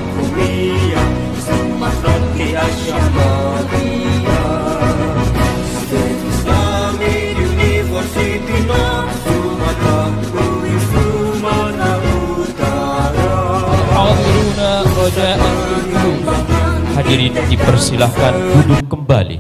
Hadirin dipersilahkan duduk kembali.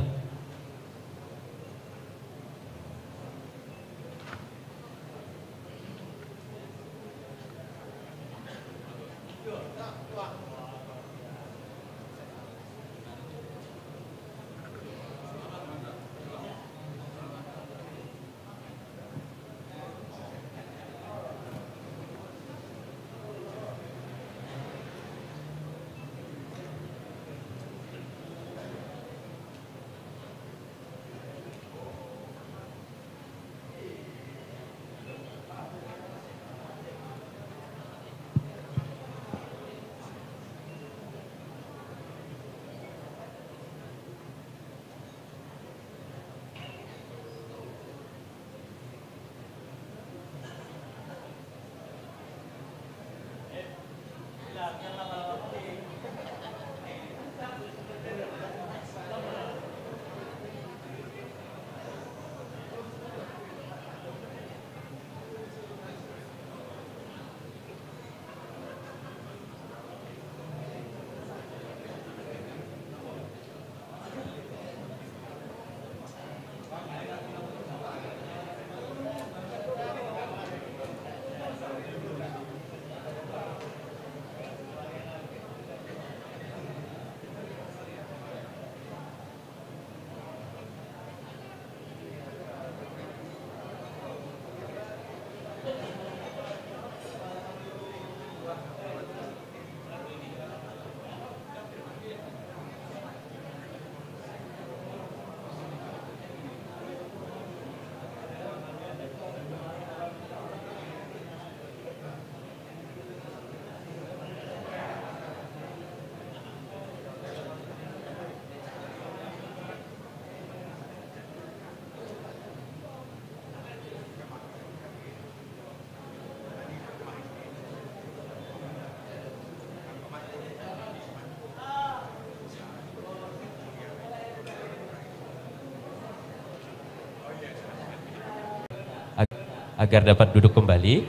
agar dapat duduk kembali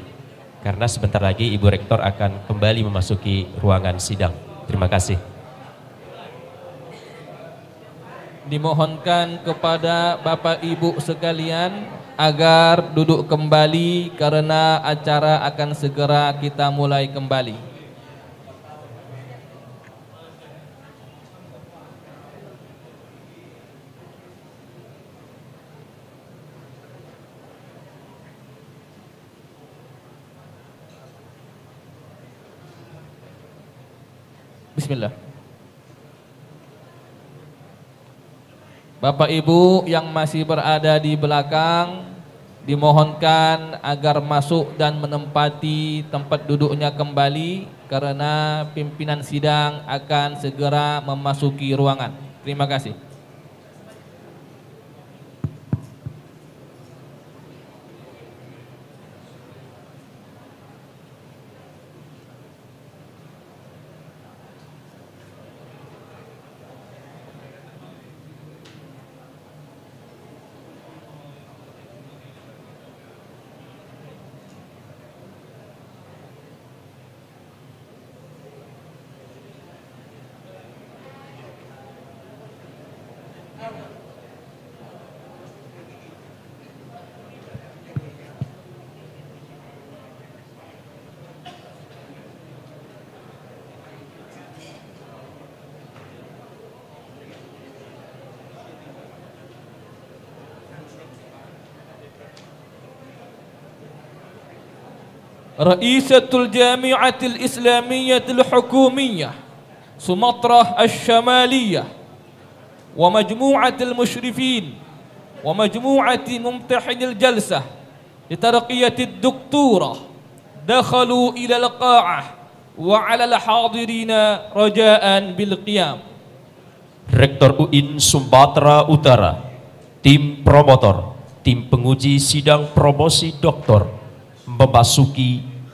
karena sebentar lagi Ibu Rektor akan kembali memasuki ruangan sidang. Terima kasih. Dimohonkan kepada Bapak Ibu sekalian agar duduk kembali karena acara akan segera kita mulai kembali. Bismillah. Bapak Ibu yang masih berada di belakang dimohonkan agar masuk dan menempati tempat duduknya kembali karena pimpinan sidang akan segera memasuki ruangan. Terima kasih. Raisatul Jami'atil Islamiyatil Hukumiyah Sumatera asy wa majmu'atil musyrifin wa majmu'ati mumtahinil jalsah litarqiyatid doktorah dakhalu ila al-qa'ah wa 'ala al-hadirina raja'an bil Rektor UIN Sumatera Utara tim promotor tim penguji sidang promosi doktor memasuki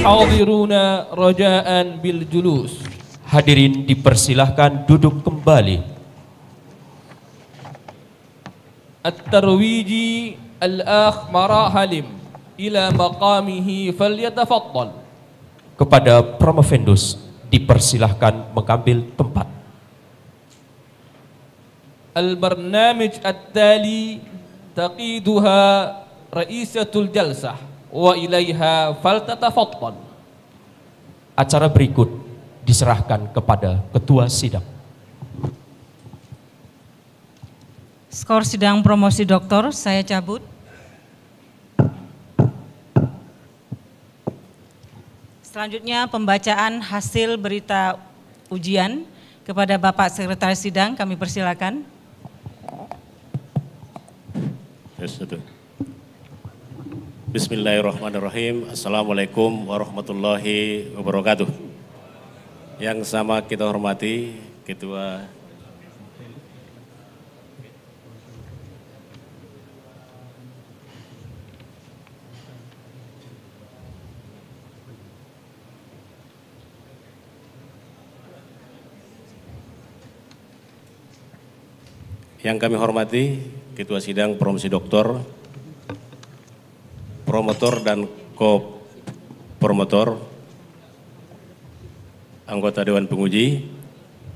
Al-hadiruna raja'an bil julus. Hadirin dipersilahkan duduk kembali. At-tarwiji al-akh Halim ila maqamihi falyatafaddal. Kepada Promovendus dipersilahkan mengambil tempat. Al-barnamij at-tali taqiduha ra'isatul jalsah wa ilaiha faltatafaddal. Acara berikut diserahkan kepada ketua sidang. Skor sidang promosi doktor saya cabut. Selanjutnya pembacaan hasil berita ujian kepada Bapak Sekretaris Sidang kami persilakan. Yes, satu. Bismillahirrahmanirrahim. Assalamualaikum warahmatullahi wabarakatuh. Yang sama kita hormati Ketua Yang kami hormati Ketua Sidang Promosi Doktor promotor dan co promotor anggota Dewan Penguji,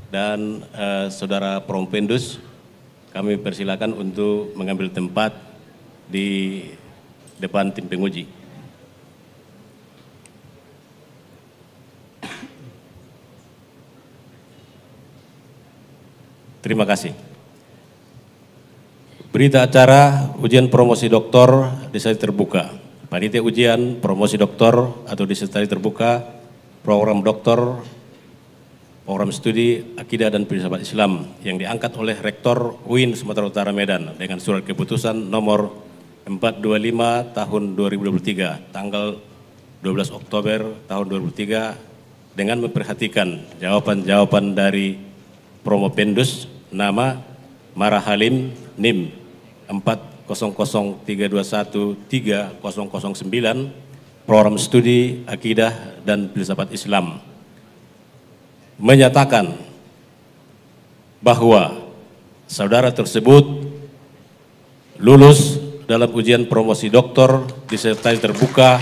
dan eh, Saudara Prompendus, kami persilakan untuk mengambil tempat di depan tim penguji. Terima kasih. Berita acara ujian promosi doktor disertai terbuka. Panitia ujian promosi doktor atau disertai terbuka program doktor program studi akidah dan filsafat Islam yang diangkat oleh Rektor UIN Sumatera Utara Medan dengan surat keputusan nomor 425 tahun 2023 tanggal 12 Oktober tahun 2023 dengan memperhatikan jawaban-jawaban dari Promo Pendus nama Mara Halim NIM sembilan Program Studi Akidah dan Filsafat Islam menyatakan bahwa saudara tersebut lulus dalam ujian promosi doktor disertasi terbuka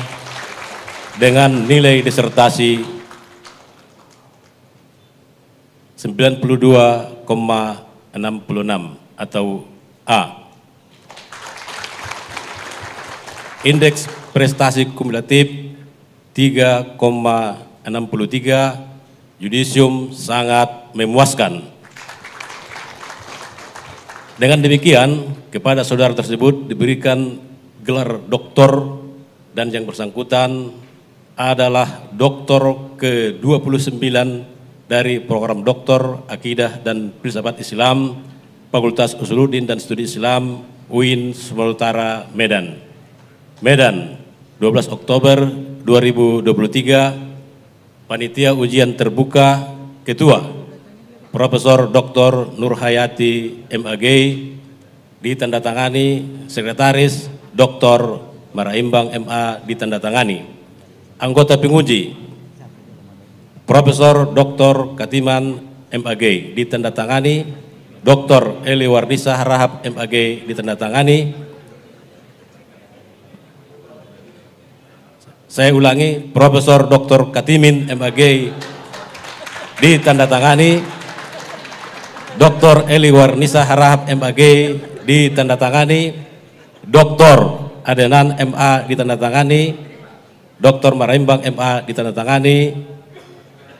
dengan nilai disertasi 92,66 atau A Indeks prestasi kumulatif 3,63, Judisium sangat memuaskan. Dengan demikian, kepada saudara tersebut diberikan gelar doktor dan yang bersangkutan adalah doktor ke-29 dari program doktor akidah dan filsafat Islam Fakultas Usuluddin dan Studi Islam UIN Sumatera Medan. Medan 12 Oktober 2023 Panitia Ujian Terbuka Ketua Profesor Dr. Nurhayati, MAG ditandatangani Sekretaris Dr. Maraimbang MA ditandatangani anggota penguji Profesor Dr. Katiman MAG ditandatangani Dr. Eli Wardisa Harahap MAG ditandatangani Saya ulangi, Profesor Dr. Katimin MAG ditandatangani Dr. Eli Warnisa Harahap MAG ditandatangani Dr. Adenan MA ditandatangani Dr. Marembang MA ditandatangani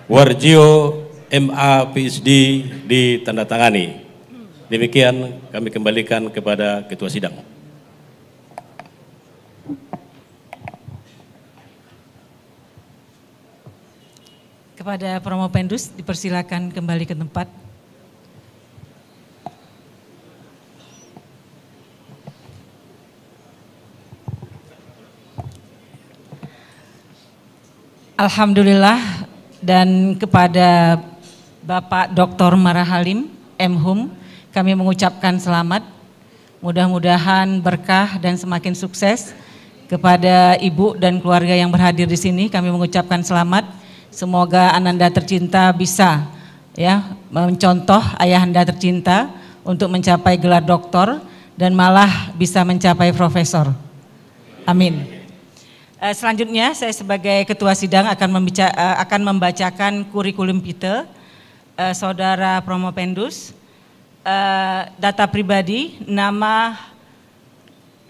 Warjio MA PhD ditandatangani. Demikian kami kembalikan kepada ketua sidang. Kepada Promo Pendus dipersilakan kembali ke tempat. Alhamdulillah dan kepada Bapak Dr. Marahalim M. Hum, kami mengucapkan selamat. Mudah-mudahan berkah dan semakin sukses. Kepada ibu dan keluarga yang berhadir di sini, kami mengucapkan selamat. Semoga ananda tercinta bisa ya mencontoh ayahanda tercinta untuk mencapai gelar doktor dan malah bisa mencapai profesor. Amin. Eh, selanjutnya saya sebagai ketua sidang akan, membaca, eh, akan membacakan kurikulum Pite, eh, saudara Promo Pendus, data pribadi, nama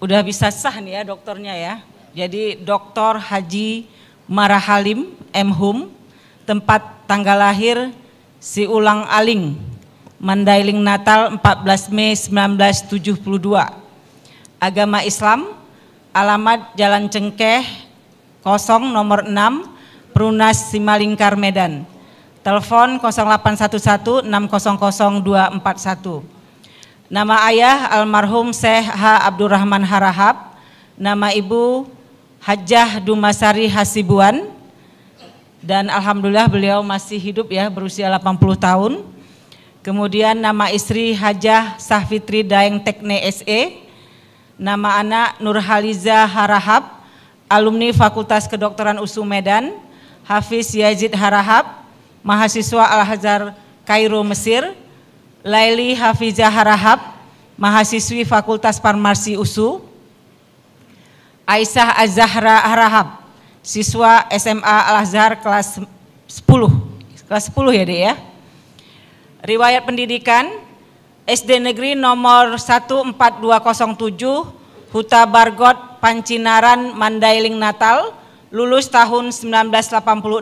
udah bisa sah nih ya dokternya ya. Jadi Doktor Haji Mara Halim M. Hum, tempat tanggal lahir Si Ulang Aling, Mandailing Natal 14 Mei 1972. Agama Islam, alamat Jalan Cengkeh, kosong nomor 6, Perunas Simalingkar Medan. Telepon 0811 Nama ayah almarhum Syekh H. Abdurrahman Harahap, nama ibu Hajah Dumasari Hasibuan dan alhamdulillah beliau masih hidup ya berusia 80 tahun. Kemudian nama istri Hajah Sahfitri Daeng Tekne SE, nama anak Nurhaliza Harahap, alumni Fakultas Kedokteran USU Medan, Hafiz Yazid Harahap, mahasiswa Al-Azhar Kairo Mesir, Laili Hafizah Harahap, mahasiswi Fakultas Farmasi USU, Aisyah Azahra arahab, siswa SMA Al-Azhar kelas 10. Kelas 10 ya, Dek ya. Riwayat pendidikan SD Negeri nomor 14207 Huta Bargot Pancinaran Mandailing Natal lulus tahun 1986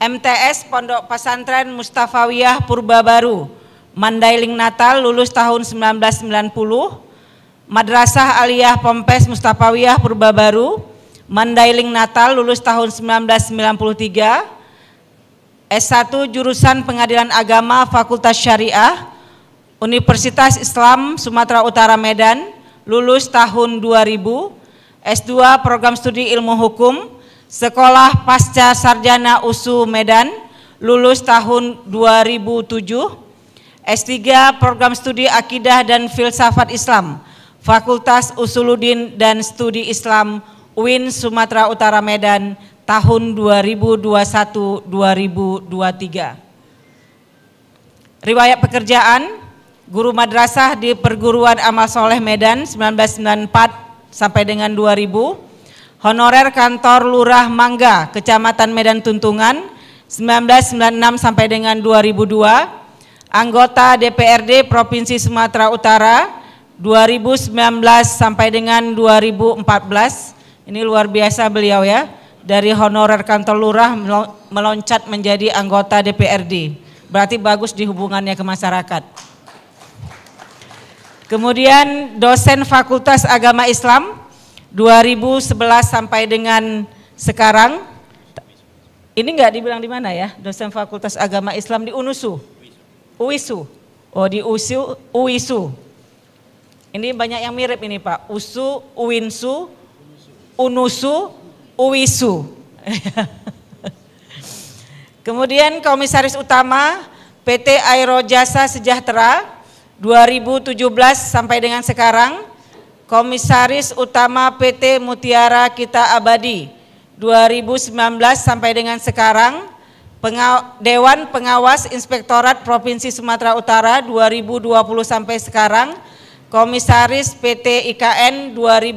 MTS Pondok Pesantren Mustafawiyah Purbabaru Mandailing Natal lulus tahun 1990 Madrasah Aliyah Pompes Mustafawiyah Baru, Mandailing Natal lulus tahun 1993, S1 jurusan Pengadilan Agama Fakultas Syariah Universitas Islam Sumatera Utara Medan lulus tahun 2000 S2 Program Studi Ilmu Hukum Sekolah Pasca Sarjana USU Medan lulus tahun 2007 S3 Program Studi Akidah dan Filsafat Islam Fakultas Usuludin dan Studi Islam UIN Sumatera Utara Medan tahun 2021-2023. Riwayat pekerjaan, guru madrasah di Perguruan Amal Soleh Medan 1994 sampai dengan 2000, honorer kantor Lurah Mangga, Kecamatan Medan Tuntungan 1996 sampai dengan 2002, anggota DPRD Provinsi Sumatera Utara 2019 sampai dengan 2014 ini luar biasa beliau ya dari honorer kantor lurah meloncat menjadi anggota DPRD berarti bagus di hubungannya ke masyarakat kemudian dosen Fakultas Agama Islam 2011 sampai dengan sekarang ini enggak dibilang di mana ya dosen Fakultas Agama Islam di UNUSU UISU oh di USU UISU ini banyak yang mirip ini Pak. Usu, Uwinsu, Unusu, Uwisu. Kemudian Komisaris Utama PT Aerojasa Sejahtera 2017 sampai dengan sekarang Komisaris Utama PT Mutiara Kita Abadi 2019 sampai dengan sekarang Dewan Pengawas Inspektorat Provinsi Sumatera Utara 2020 sampai sekarang Komisaris PT IKN 2022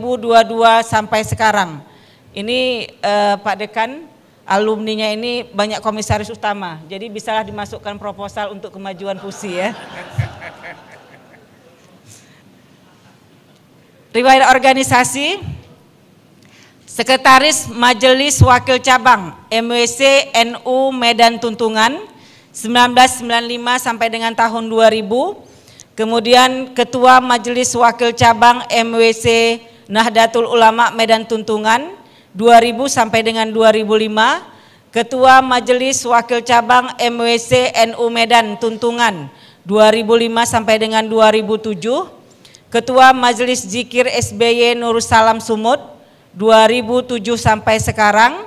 sampai sekarang. Ini eh, Pak Dekan, alumninya ini banyak komisaris utama, jadi bisalah dimasukkan proposal untuk kemajuan pusi ya. Riwayat organisasi, Sekretaris Majelis Wakil Cabang MWC NU Medan Tuntungan 1995 sampai dengan tahun 2000, Kemudian Ketua Majelis Wakil Cabang MWC Nahdlatul Ulama Medan Tuntungan 2000 sampai dengan 2005, Ketua Majelis Wakil Cabang MWC NU Medan Tuntungan 2005 sampai dengan 2007, Ketua Majelis Zikir SBY Nur Salam Sumut 2007 sampai sekarang,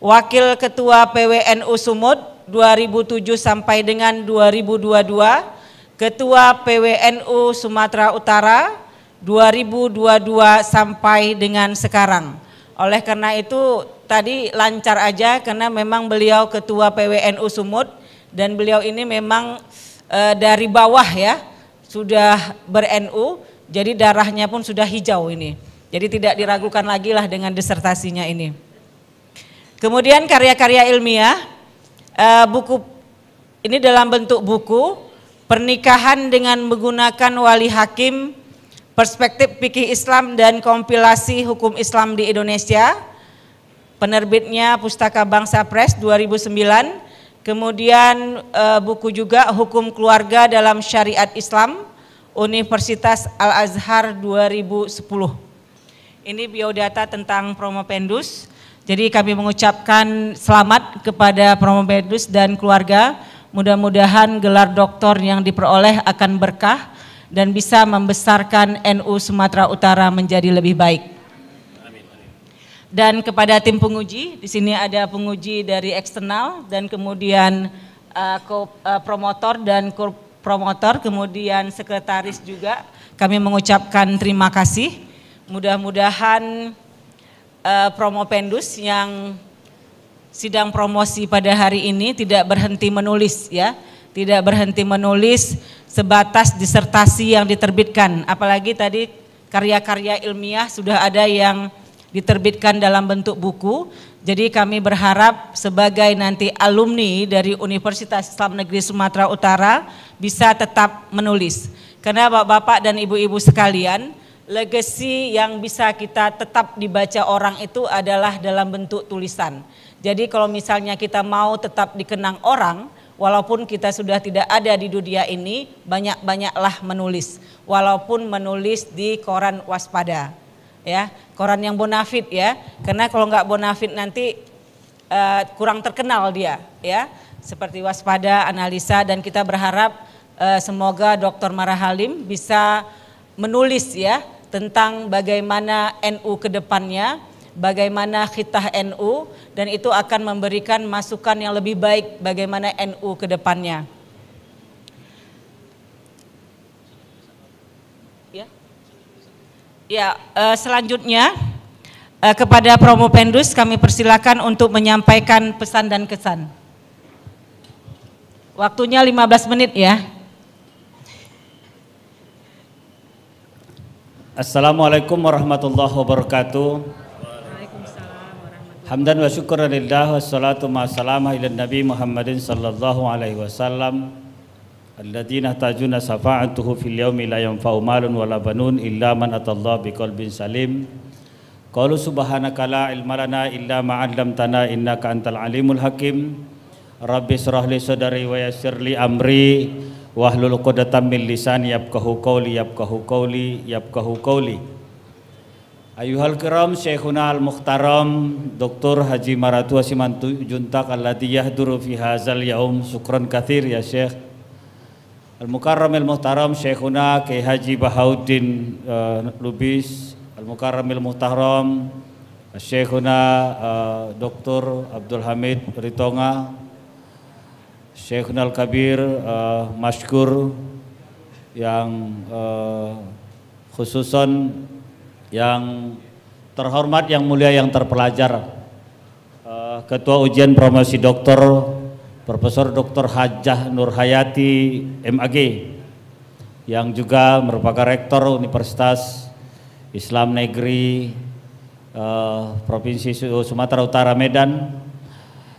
Wakil Ketua PWNU Sumut 2007 sampai dengan 2022, Ketua PWNU Sumatera Utara 2022 sampai dengan sekarang. Oleh karena itu tadi lancar aja karena memang beliau Ketua PWNU Sumut dan beliau ini memang e, dari bawah ya sudah ber-NU jadi darahnya pun sudah hijau ini. Jadi tidak diragukan lagi lah dengan disertasinya ini. Kemudian karya-karya ilmiah, e, buku ini dalam bentuk buku, Pernikahan dengan menggunakan wali hakim, perspektif fikih Islam dan kompilasi hukum Islam di Indonesia. Penerbitnya Pustaka Bangsa Press 2009. Kemudian eh, buku juga Hukum Keluarga dalam Syariat Islam Universitas Al-Azhar 2010. Ini biodata tentang Promo Pendus. Jadi kami mengucapkan selamat kepada Promo Pendus dan keluarga Mudah-mudahan gelar doktor yang diperoleh akan berkah dan bisa membesarkan NU Sumatera Utara menjadi lebih baik. Dan kepada tim penguji, di sini ada penguji dari eksternal dan kemudian uh, uh promotor dan promotor, kemudian sekretaris juga. Kami mengucapkan terima kasih. Mudah-mudahan uh, promo pendus yang sidang promosi pada hari ini tidak berhenti menulis ya, tidak berhenti menulis sebatas disertasi yang diterbitkan. Apalagi tadi karya-karya ilmiah sudah ada yang diterbitkan dalam bentuk buku. Jadi kami berharap sebagai nanti alumni dari Universitas Islam Negeri Sumatera Utara bisa tetap menulis. Karena Bapak-bapak dan Ibu-ibu sekalian, legacy yang bisa kita tetap dibaca orang itu adalah dalam bentuk tulisan. Jadi kalau misalnya kita mau tetap dikenang orang, walaupun kita sudah tidak ada di dunia ini, banyak-banyaklah menulis. Walaupun menulis di koran waspada, ya, koran yang bonafit ya, karena kalau nggak bonafit nanti uh, kurang terkenal dia, ya. Seperti waspada, analisa, dan kita berharap uh, semoga Dr. Mara Halim bisa menulis ya tentang bagaimana NU kedepannya bagaimana khitah NU dan itu akan memberikan masukan yang lebih baik bagaimana NU ke depannya. Ya, ya eh, selanjutnya eh, kepada Promo Pendus kami persilakan untuk menyampaikan pesan dan kesan. Waktunya 15 menit ya. Assalamualaikum warahmatullahi wabarakatuh. Hamdan wa syukuran lillah wa salatu ma salama ila nabi Muhammadin sallallahu alaihi wasallam Alladina tajuna safa'atuhu fil yawmi la yanfa'u malun wa banun illa man atallah biqalbin salim Qalu subhanaka la ilma lana illa ma 'allamtana innaka antal alimul hakim Rabbi israh li sadri wa yassir li amri wahlul 'uqdatam min lisani yafqahu qawli yafqahu qawli yafqahu qawli Ayuhal kiram Syekhuna al-Mukhtaram Dr. Haji Maratua Simantu Juntak allati yahduru fi hazal yaum Syukran kathir ya Syekh Al-Mukarram al-Mukhtaram Syekhuna ke Haji Bahauddin uh, Lubis Al-Mukarram al-Mukhtaram Syekhuna uh, eh, Dr. Abdul Hamid Ritonga Syekhuna al-Kabir uh, Mashkur yang uh, Khususan yang terhormat, yang mulia, yang terpelajar, eh, Ketua Ujian Promosi Doktor Profesor Dr. Hajah Nurhayati Hayati MAG yang juga merupakan Rektor Universitas Islam Negeri eh, Provinsi Sumatera Utara Medan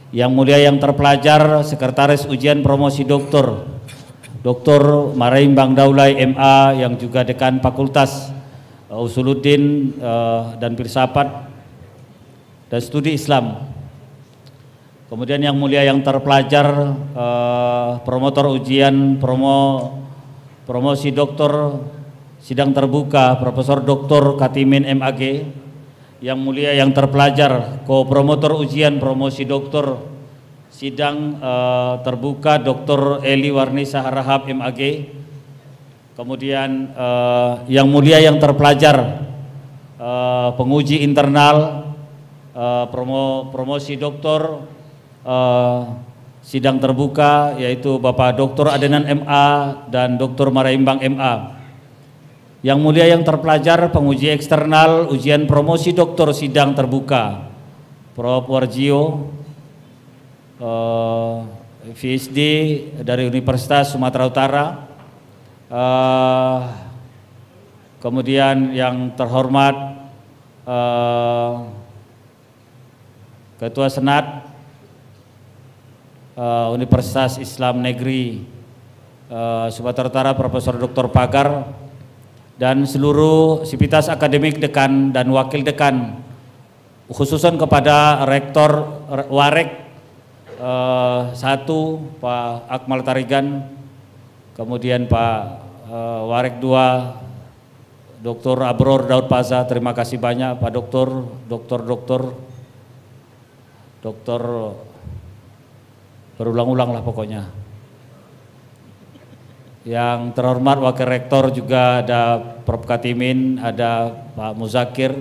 yang mulia yang terpelajar Sekretaris Ujian Promosi Doktor Dr. Maraimbang Daulai MA yang juga Dekan Fakultas uh, usuluddin eh, dan filsafat dan studi Islam. Kemudian yang mulia yang terpelajar eh, promotor ujian promo promosi doktor sidang terbuka Profesor Doktor Katimin MAG yang mulia yang terpelajar ko-promotor ujian promosi doktor sidang uh, terbuka Dr. Eli Warni Saharahap MAG Kemudian uh, yang mulia yang terpelajar uh, penguji internal uh, promo, promosi doktor uh, sidang terbuka yaitu Bapak Doktor Adenan MA dan Doktor Maraimbang MA. Yang mulia yang terpelajar penguji eksternal ujian promosi doktor sidang terbuka. Prof. Warjio uh, VSD dari Universitas Sumatera Utara Uh, kemudian yang terhormat uh, Ketua Senat uh, Universitas Islam Negeri uh, Sumatera Utara Profesor Dr. Pagar dan seluruh sipitas akademik dekan dan wakil dekan khususan kepada Rektor Warek uh, satu Pak Akmal Tarigan kemudian Pak uh, Warek II, Dr. Abror Daud Paza, terima kasih banyak Pak Dokter, Dokter Dokter, Dokter berulang-ulang lah pokoknya. Yang terhormat Wakil Rektor juga ada Prof. Katimin, ada Pak Muzakir,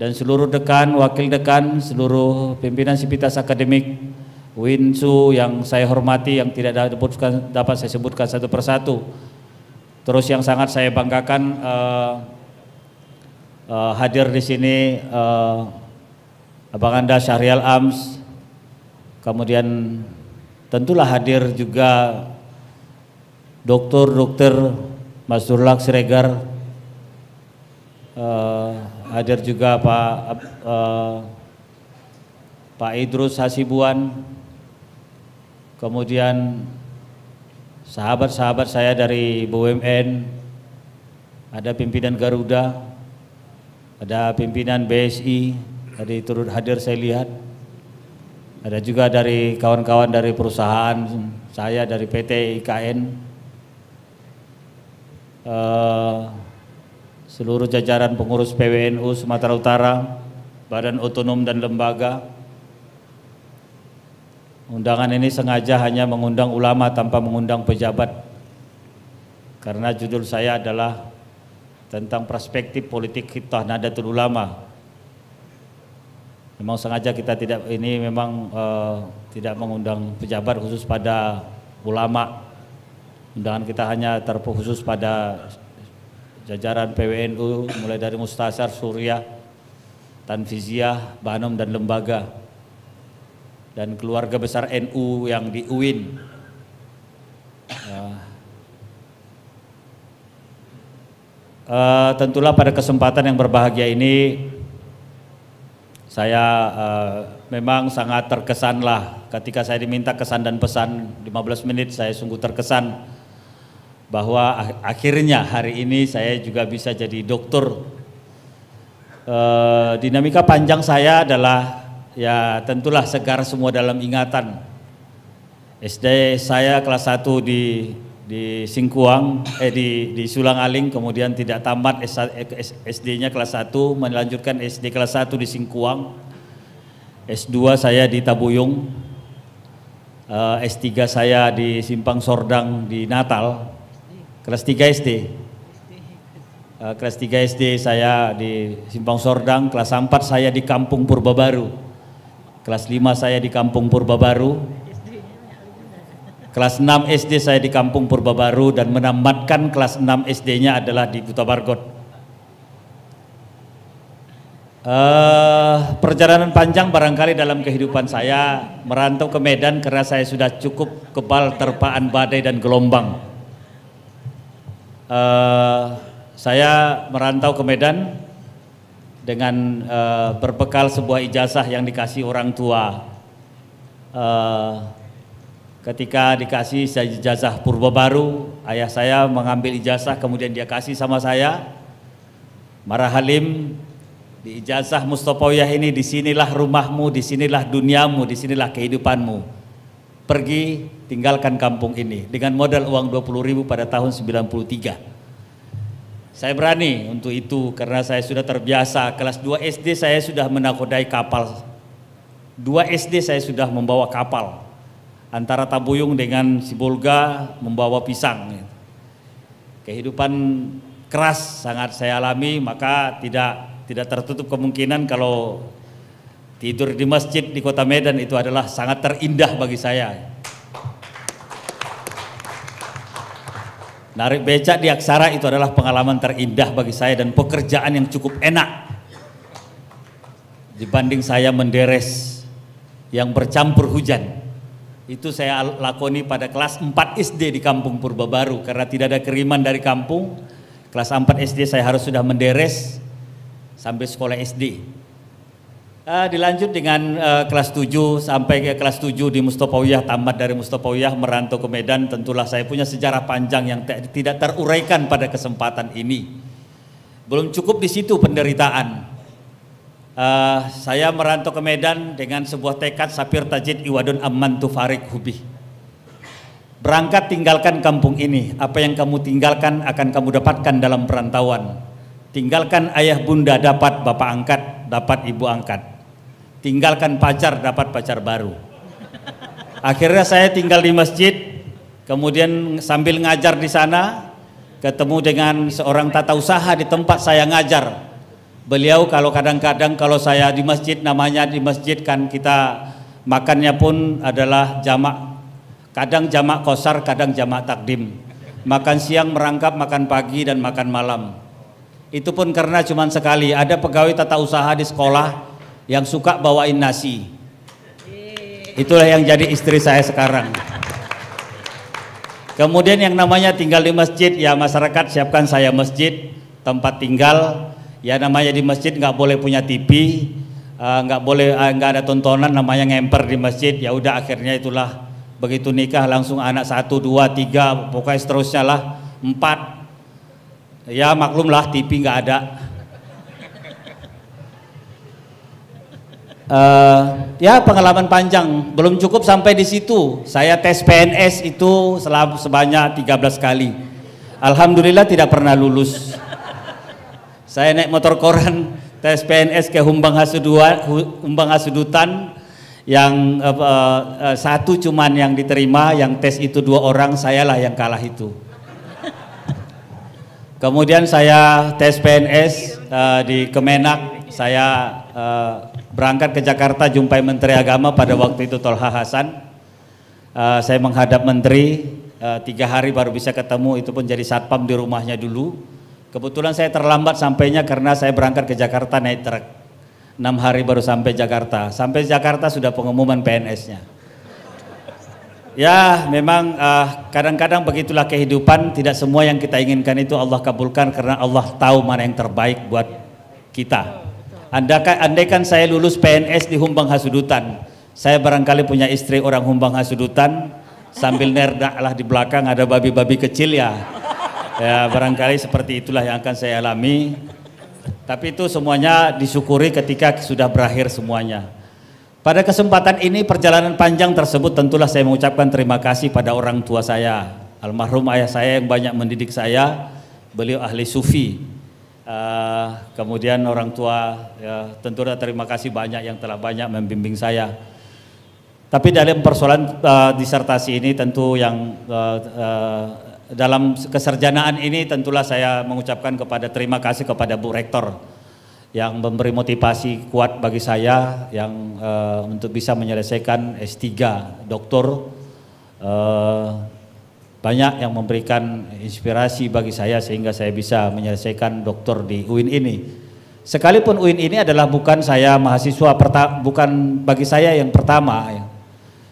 dan seluruh dekan, wakil dekan, seluruh pimpinan Sipitas Akademik Winsu yang saya hormati yang tidak dapat, saya sebutkan satu persatu. Terus yang sangat saya banggakan uh, uh, hadir di sini uh, Abang Anda Syahrial Ams, kemudian tentulah hadir juga Dokter Dokter Mas Durlak Siregar, uh, hadir juga Pak uh, Pak Idrus Hasibuan, kemudian sahabat-sahabat saya dari BUMN, ada pimpinan Garuda, ada pimpinan BSI, tadi turut hadir saya lihat, ada juga dari kawan-kawan dari perusahaan saya dari PT IKN, uh, eh, seluruh jajaran pengurus PWNU Sumatera Utara, Badan Otonom dan Lembaga, Undangan ini sengaja hanya mengundang ulama tanpa mengundang pejabat. Karena judul saya adalah tentang perspektif politik hitah Nadatul Ulama. Memang sengaja kita tidak ini memang uh, tidak mengundang pejabat khusus pada ulama. Undangan kita hanya terkhusus pada jajaran PWNU mulai dari Mustasar, Surya, Tanfiziah, Banom dan lembaga dan keluarga besar NU yang di UIN. Uh, ya. eh, tentulah pada kesempatan yang berbahagia ini saya uh, memang sangat terkesanlah ketika saya diminta kesan dan pesan 15 menit saya sungguh terkesan bahwa ah, akhirnya hari ini saya juga bisa jadi dokter. Uh, eh, dinamika panjang saya adalah ya tentulah segar semua dalam ingatan. SD saya kelas 1 di di Singkuang, eh di, di Sulang Aling, kemudian tidak tamat SD-nya eh, kelas 1, melanjutkan SD kelas 1 di Singkuang. S2 saya di Tabuyung, eh, S3 saya di Simpang Sordang di Natal, kelas 3 SD. Eh, kelas 3 SD saya di Simpang Sordang, kelas 4 saya di Kampung Baru. Kelas 5 saya di Kampung Purba Baru, Kelas 6 SD saya di Kampung Purba Baru dan menamatkan kelas 6 SD-nya adalah di Kuta Bargot. Uh, perjalanan panjang barangkali dalam kehidupan saya merantau ke Medan karena saya sudah cukup kebal terpaan badai dan gelombang. Uh, saya merantau ke Medan dengan uh, berbekal sebuah ijazah yang dikasih orang tua. Uh, ketika dikasih ijazah purba baru, ayah saya mengambil ijazah kemudian dia kasih sama saya. Marah Halim, di ijazah Mustopoyah ini disinilah rumahmu, disinilah duniamu, disinilah kehidupanmu. Pergi tinggalkan kampung ini dengan modal uang 20 ribu pada tahun 93. Saya berani untuk itu karena saya sudah terbiasa. Kelas 2 SD saya sudah menakodai kapal. 2 SD saya sudah membawa kapal. Antara Tabuyung dengan Sibolga membawa pisang. Kehidupan keras sangat saya alami maka tidak tidak tertutup kemungkinan kalau tidur di masjid di kota Medan itu adalah sangat terindah bagi saya. Narik becak di Aksara itu adalah pengalaman terindah bagi saya dan pekerjaan yang cukup enak dibanding saya menderes yang bercampur hujan. Itu saya lakoni pada kelas 4 SD di kampung Purba Baru karena tidak ada kiriman dari kampung. Kelas 4 SD saya harus sudah menderes sampai sekolah SD. Uh, dilanjut dengan uh, kelas 7 sampai ke kelas 7 di Mustopawiyah, tamat dari Mustopawiyah merantau ke Medan. Tentulah saya punya sejarah panjang yang tidak teruraikan pada kesempatan ini. Belum cukup di situ penderitaan. Uh, saya merantau ke Medan dengan sebuah tekad Sapir Tajid Iwadun Amman Tufarik hubi. Berangkat tinggalkan kampung ini, apa yang kamu tinggalkan akan kamu dapatkan dalam perantauan. Tinggalkan ayah bunda dapat bapak angkat, dapat ibu angkat tinggalkan pacar dapat pacar baru. Akhirnya saya tinggal di masjid, kemudian sambil ngajar di sana, ketemu dengan seorang tata usaha di tempat saya ngajar. Beliau kalau kadang-kadang kalau saya di masjid namanya di masjid kan kita makannya pun adalah jamak. Kadang jamak kosar, kadang jamak takdim. Makan siang merangkap makan pagi dan makan malam. Itu pun karena cuma sekali ada pegawai tata usaha di sekolah yang suka bawain nasi. Iya. Itulah yang jadi istri saya sekarang. Kemudian yang namanya tinggal di masjid, ya masyarakat siapkan saya masjid, tempat tinggal. Ya namanya di masjid nggak boleh punya TV, eh, nggak uh, boleh eh, nggak uh, ada tontonan namanya ngemper di masjid. Ya udah akhirnya itulah begitu nikah langsung anak satu dua tiga pokoknya seterusnya lah empat. Ya maklumlah TV nggak ada uh, ya pengalaman panjang belum cukup sampai di situ saya tes PNS itu selama sebanyak 13 kali Alhamdulillah tidak pernah lulus saya naik motor koran tes PNS ke Humbang Hasudua, Humbang Hasudutan yang uh, uh, satu cuman yang diterima yang tes itu dua orang sayalah yang kalah itu kemudian saya tes PNS uh, di Kemenak saya uh, berangkat ke Jakarta jumpai Menteri Agama pada waktu itu Tolha Hasan. Uh, saya menghadap Menteri, uh, tiga hari baru bisa ketemu, itu pun jadi satpam di rumahnya dulu. Kebetulan saya terlambat sampainya karena saya berangkat ke Jakarta naik truk. Enam hari baru sampai Jakarta. Sampai Jakarta sudah pengumuman PNS-nya. Ya memang kadang eh, kadang-kadang begitulah kehidupan, tidak semua yang kita inginkan itu Allah kabulkan karena Allah tahu mana yang terbaik buat kita. Andakan andaikan saya lulus PNS di Humbang Hasudutan, saya barangkali punya istri orang Humbang Hasudutan, sambil nerda lah di belakang ada babi-babi kecil ya. Ya barangkali seperti itulah yang akan saya alami. Tapi itu semuanya disyukuri ketika sudah berakhir semuanya. Pada kesempatan ini perjalanan panjang tersebut tentulah saya mengucapkan terima kasih pada orang tua saya. Almarhum ayah saya yang banyak mendidik saya, beliau ahli sufi. Uh, kemudian orang tua ya, tentu terima kasih banyak yang telah banyak membimbing saya. Tapi dalam persoalan uh, disertasi ini tentu yang uh, uh, dalam keserjanaan ini tentulah saya mengucapkan kepada terima kasih kepada Bu Rektor yang memberi motivasi kuat bagi saya yang uh, untuk bisa menyelesaikan S3 doktor uh, banyak yang memberikan inspirasi bagi saya sehingga saya bisa menyelesaikan doktor di UIN ini. Sekalipun UIN ini adalah bukan saya mahasiswa pertama, bukan bagi saya yang pertama. Ya.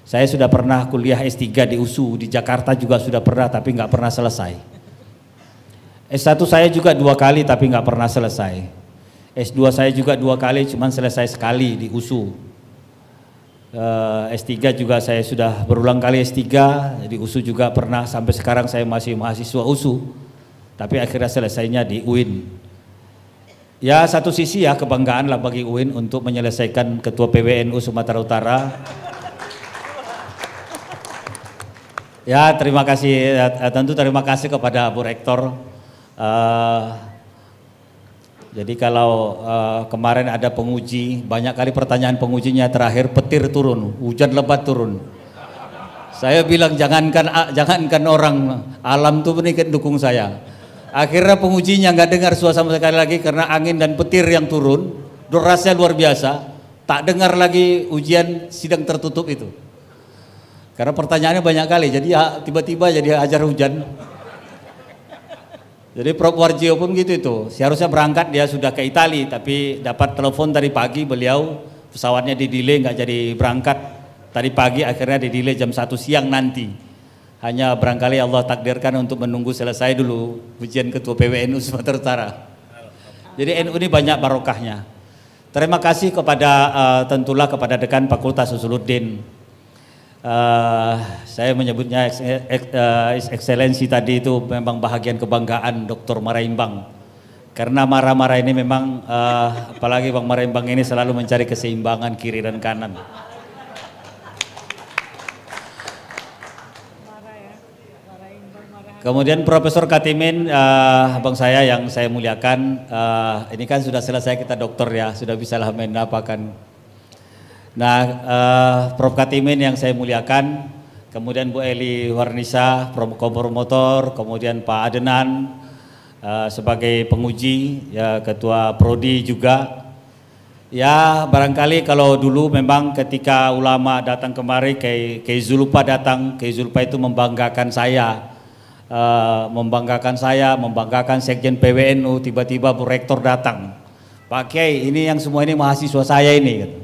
Saya sudah pernah kuliah S3 di USU, di Jakarta juga sudah pernah tapi nggak pernah selesai. S1 saya juga dua kali tapi nggak pernah selesai. S2 saya juga dua kali cuman selesai sekali di USU. Eh, S3 juga saya sudah berulang kali S3, jadi USU juga pernah sampai sekarang saya masih mahasiswa USU. Tapi akhirnya selesainya di UIN. Ya satu sisi ya kebanggaan lah bagi UIN untuk menyelesaikan Ketua PWNU Sumatera Utara. Ya terima kasih, ya, tentu terima kasih kepada Bu Rektor. Eh, jadi kalau uh, kemarin ada penguji, banyak kali pertanyaan pengujinya terakhir petir turun, hujan lebat turun. Saya bilang jangankan jangankan orang alam tuh menikah dukung saya. Akhirnya pengujinya nggak dengar suasana sekali lagi karena angin dan petir yang turun, derasnya luar biasa. Tak dengar lagi ujian sidang tertutup itu. Karena pertanyaannya banyak kali, jadi ya, tiba-tiba jadi ajar hujan. Jadi Prof. Warjio pun gitu itu. Seharusnya berangkat dia sudah ke Itali, tapi dapat telepon dari pagi beliau pesawatnya di delay nggak jadi berangkat. Tadi pagi akhirnya di delay jam 1 siang nanti. Hanya berangkali Allah takdirkan untuk menunggu selesai dulu ujian Ketua PWNU Sumatera Utara. Jadi NU ini banyak barokahnya. Terima kasih kepada uh, tentulah kepada dekan Fakultas Usuluddin Eh, saya menyebutnya ex, ex, ex, ekselensi tadi itu memang bahagian kebanggaan Dr. Maraimbang. Karena marah-marah ini memang, uh, apalagi Bang Maraimbang ini selalu mencari keseimbangan kiri dan kanan. Kemudian Profesor Katimin, uh, abang saya yang saya muliakan, uh, ini kan sudah selesai kita dokter ya, sudah bisa lah apa kan Nah, uh, Prof. Katimin yang saya muliakan, kemudian Bu Eli Warnisa, Prof. Motor, kemudian Pak Adenan uh, sebagai penguji, ya Ketua Prodi juga. Ya, barangkali kalau dulu memang ketika ulama datang kemari, kayak ke Zulupa datang, Kiai Zulupa itu membanggakan saya. Uh, membanggakan saya, membanggakan Sekjen PWNU, tiba-tiba Bu Rektor datang. Pak Kiai, ini yang semua ini mahasiswa saya ini. Gitu.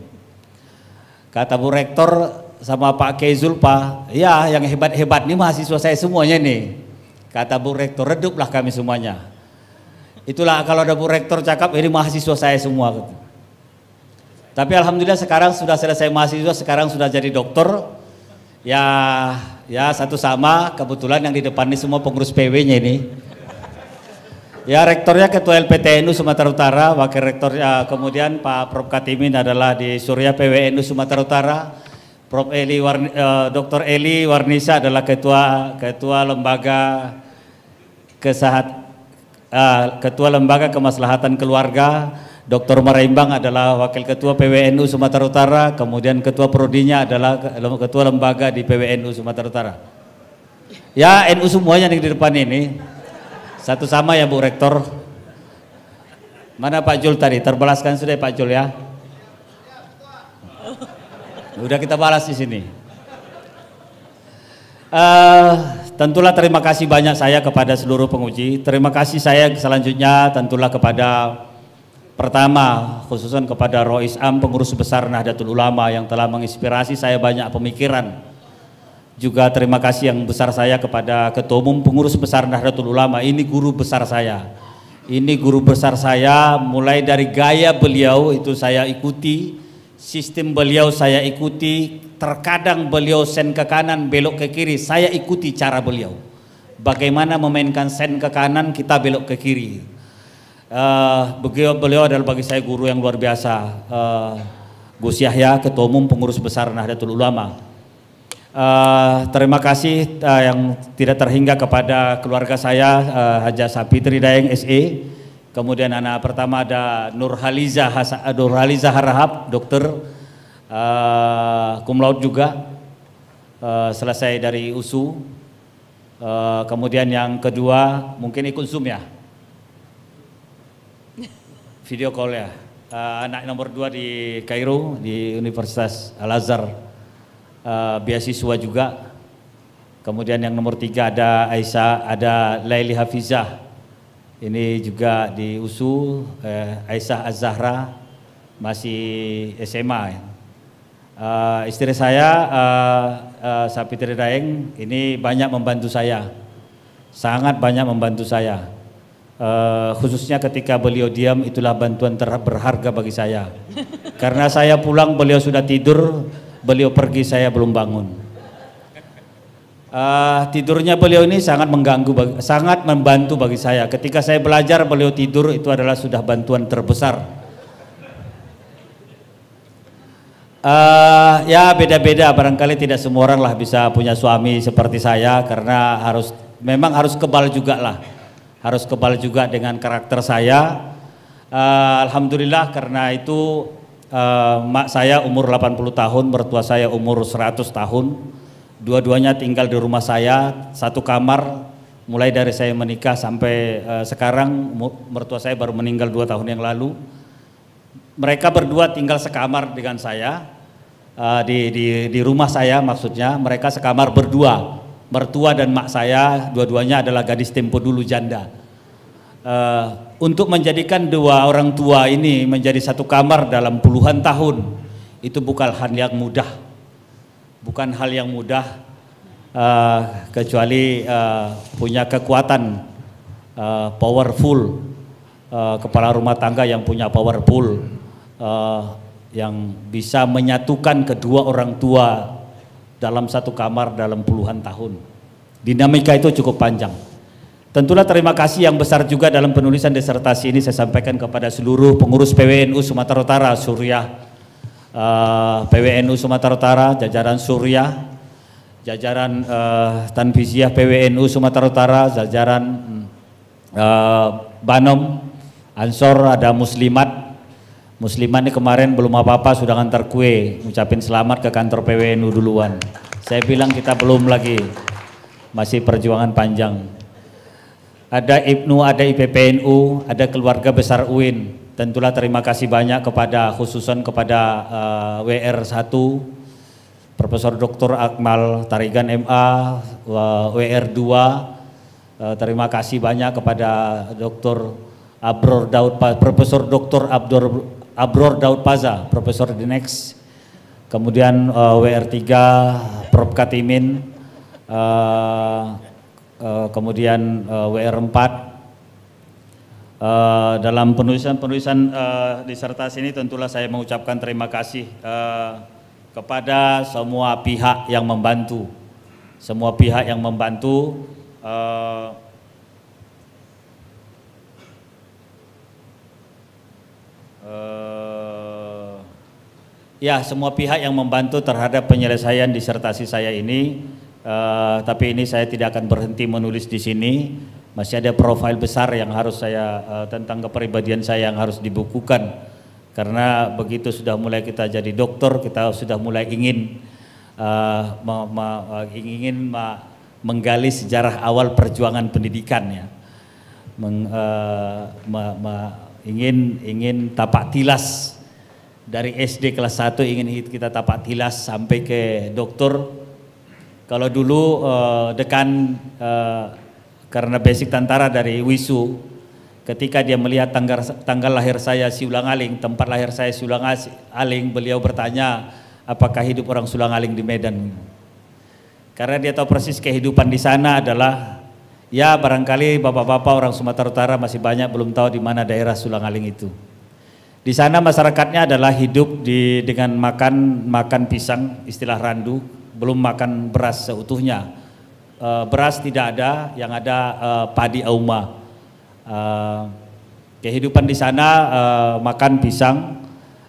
Kata Bu Rektor sama Pak Keizul Zulpa, ya yang hebat-hebat ini mahasiswa saya semuanya nih. Kata Bu Rektor, reduplah kami semuanya. Itulah kalau ada Bu Rektor cakap, ini mahasiswa saya semua. Tapi Alhamdulillah sekarang sudah selesai mahasiswa, sekarang sudah jadi dokter. Ya, ya satu sama, kebetulan yang di depan ini semua pengurus PW-nya ini. Ya, rektornya ketua LPTNU Sumatera Utara, wakil rektor ya, kemudian Pak Prof Katimin adalah di Surya PWNU Sumatera Utara. Prof Eli Warni, eh, Dr. Eli Warnisa adalah ketua ketua lembaga kesahat eh, ketua lembaga kemaslahatan keluarga. Dr. Maraimbang adalah wakil ketua PWNU Sumatera Utara, kemudian ketua prodinya adalah ketua lembaga di PWNU Sumatera Utara. Ya, NU semuanya di depan ini. Satu sama ya Bu Rektor. Mana Pak Jul tadi? Terbalaskan sudah Pak Jul ya. Udah kita balas di sini. Uh, tentulah terima kasih banyak saya kepada seluruh penguji. Terima kasih saya selanjutnya tentulah kepada pertama khususnya kepada Rois Am pengurus besar Nahdlatul Ulama yang telah menginspirasi saya banyak pemikiran juga terima kasih yang besar saya kepada Ketua Umum Pengurus Besar Nahdlatul Ulama. Ini guru besar saya. Ini guru besar saya mulai dari gaya beliau itu saya ikuti, sistem beliau saya ikuti, terkadang beliau sen ke kanan, belok ke kiri, saya ikuti cara beliau. Bagaimana memainkan sen ke kanan, kita belok ke kiri. Uh, beliau, adalah bagi saya guru yang luar biasa. Uh, Gus Yahya, Ketua Umum Pengurus Besar Nahdlatul Ulama. Uh, terima kasih uh, yang tidak terhingga kepada keluarga saya uh, Haja Sapitri Dayeng SE. Kemudian anak pertama ada Nurhaliza Hasa, Nurhaliza Harahap, dokter uh, juga uh, selesai dari USU. Uh, kemudian yang kedua mungkin ikut Zoom ya. Video call ya. Uh, anak nomor dua di Kairo di Universitas Al Azhar uh, beasiswa juga. Kemudian yang nomor tiga ada Aisyah, ada Laili Hafizah. Ini juga di USU, eh, Aisyah Az-Zahra, masih SMA. Uh, eh, istri saya, uh, eh, uh, Sapitri Daeng, ini banyak membantu saya. Sangat banyak membantu saya. Uh, khususnya ketika beliau diam itulah bantuan berharga bagi saya. Karena saya pulang beliau sudah tidur, beliau pergi saya belum bangun. Uh, tidurnya beliau ini sangat mengganggu, sangat membantu bagi saya. Ketika saya belajar beliau tidur itu adalah sudah bantuan terbesar. Uh, ya beda-beda barangkali tidak semua orang lah bisa punya suami seperti saya karena harus memang harus kebal juga lah, harus kebal juga dengan karakter saya. Uh, Alhamdulillah karena itu Eh, mak saya umur 80 tahun, mertua saya umur 100 tahun. Dua-duanya tinggal di rumah saya, satu kamar. Mulai dari saya menikah sampai uh, sekarang, mertua saya baru meninggal dua tahun yang lalu. Mereka berdua tinggal sekamar dengan saya, uh, di, di, di rumah saya maksudnya. Mereka sekamar berdua, mertua dan mak saya, dua-duanya adalah gadis tempo dulu janda. Uh, untuk menjadikan dua orang tua ini menjadi satu kamar dalam puluhan tahun itu bukan hal yang mudah bukan hal yang mudah uh, kecuali uh, punya kekuatan uh, powerful uh, kepala rumah tangga yang punya powerful uh, yang bisa menyatukan kedua orang tua dalam satu kamar dalam puluhan tahun dinamika itu cukup panjang Tentulah terima kasih yang besar juga dalam penulisan disertasi ini saya sampaikan kepada seluruh pengurus PWNU Sumatera Utara, Suriah, uh, eh, PWNU Sumatera Utara, jajaran Suriah, jajaran uh, eh, Tanfiziah PWNU Sumatera Utara, jajaran uh, Banom, Ansor, ada Muslimat. Muslimat ini kemarin belum apa-apa sudah ngantar kue, ucapin selamat ke kantor PWNU duluan. Saya bilang kita belum lagi, masih perjuangan panjang ada IPNU, ada IPPNU, ada keluarga besar UIN. Tentulah terima kasih banyak kepada khususan kepada uh, eh, WR1, Profesor Dr. Akmal Tarigan MA, uh, eh, WR2. Uh, eh, terima kasih banyak kepada Dr. Abror Daud Profesor Dr. Abdur, Abror Daud Paza, Profesor Dinex. Kemudian uh, WR3 Prof Katimin uh, Eh, kemudian uh, WR4. Uh, dalam penulisan-penulisan uh, disertasi ini tentulah saya mengucapkan terima kasih uh, kepada semua pihak yang membantu. Semua pihak yang membantu uh, uh, ya semua pihak yang membantu terhadap penyelesaian disertasi saya ini Uh, tapi ini saya tidak akan berhenti menulis di sini. Masih ada profil besar yang harus saya uh, tentang kepribadian saya yang harus dibukukan. Karena begitu sudah mulai kita jadi dokter, kita sudah mulai ingin uh, eh, ma, ma, ingin ma, menggali sejarah awal perjuangan pendidikan ya. Meng, uh, ma, ma, ingin ingin tapak tilas dari SD kelas 1 ingin kita tapak tilas sampai ke dokter kalau dulu uh, dekan uh, karena basic tentara dari Wisu, ketika dia melihat tanggal, tanggal lahir saya siulangaling, tempat lahir saya Siulangaling, beliau bertanya apakah hidup orang Siulangaling di Medan. Karena dia tahu persis kehidupan di sana adalah ya barangkali bapak-bapak orang Sumatera Utara masih banyak belum tahu di mana daerah sulangaling itu. Di sana masyarakatnya adalah hidup di dengan makan makan pisang istilah randu belum makan beras seutuhnya. Eh, beras tidak ada, yang ada eh, padi auma. Eh, kehidupan di sana makan pisang.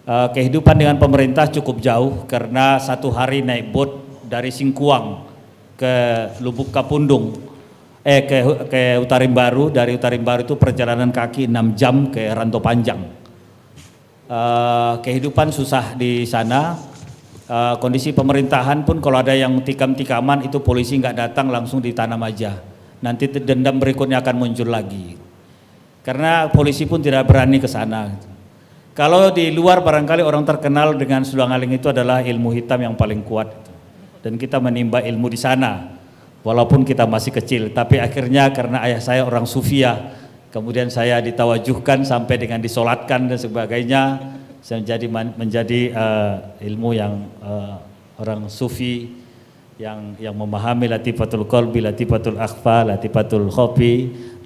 kehidupan dengan pemerintah cukup jauh karena satu hari naik bot dari Singkuang ke Lubuk Kapundung, eh ke ke Utarim Baru dari Utarim Baru itu perjalanan kaki 6 jam ke Ranto Panjang. Uh, kehidupan susah di sana Eh, kondisi pemerintahan pun kalau ada yang tikam-tikaman itu polisi nggak datang langsung ditanam aja. Nanti dendam berikutnya akan muncul lagi. Karena polisi pun tidak berani ke sana. Kalau di luar barangkali orang terkenal dengan sulang aling itu adalah ilmu hitam yang paling kuat. Dan kita menimba ilmu di sana. Walaupun kita masih kecil, tapi akhirnya karena ayah saya orang sufia, kemudian saya ditawajuhkan sampai dengan disolatkan dan sebagainya menjadi menjadi uh, ilmu yang uh, orang sufi yang yang memahami latifatul qalbi, latifatul akhfa, latifatul khafi,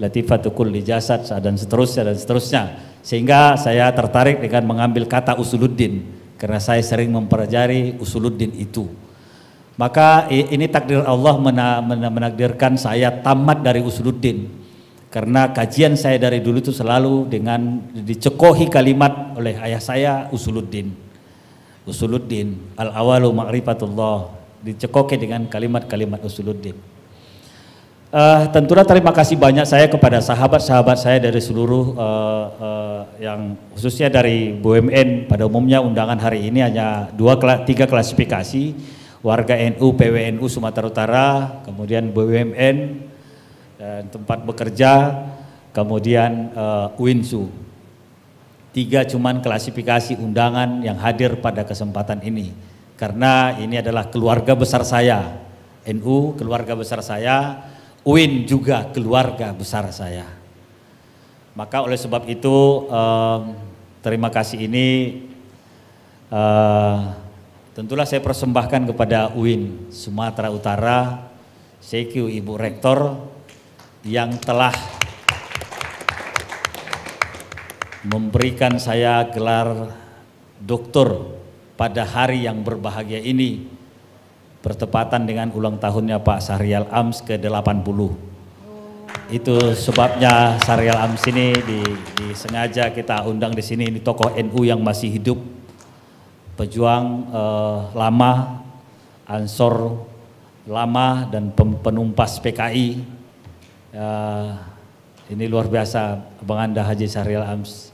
latifatul kulli jasad dan seterusnya dan seterusnya. Sehingga saya tertarik dengan mengambil kata usuluddin karena saya sering mempelajari usuluddin itu. Maka ini takdir Allah menakdirkan saya tamat dari usuluddin karena kajian saya dari dulu itu selalu dengan dicekohi kalimat oleh ayah saya Usuluddin. Usuluddin, al-awalu ma'rifatullah, dicekoki dengan kalimat-kalimat Usuluddin. Uh, tentulah terima kasih banyak saya kepada sahabat-sahabat saya dari seluruh uh, uh, yang khususnya dari BUMN pada umumnya undangan hari ini hanya dua tiga klasifikasi warga NU PWNU Sumatera Utara kemudian BUMN dan tempat bekerja, kemudian uh, eh, Winsu. Tiga cuman klasifikasi undangan yang hadir pada kesempatan ini. Karena ini adalah keluarga besar saya, NU keluarga besar saya, UIN juga keluarga besar saya. Maka oleh sebab itu um, terima kasih ini uh, tentulah saya persembahkan kepada UIN Sumatera Utara, CQ Ibu Rektor, yang telah memberikan saya gelar doktor pada hari yang berbahagia ini bertepatan dengan ulang tahunnya Pak Sahrial Ams ke-80. Oh. Itu sebabnya Sahrial Ams ini di, disengaja kita undang di sini ini tokoh NU yang masih hidup, pejuang eh, lama, ansor lama dan penumpas PKI Ya, ini luar biasa Bang Anda Haji Syahril Ams.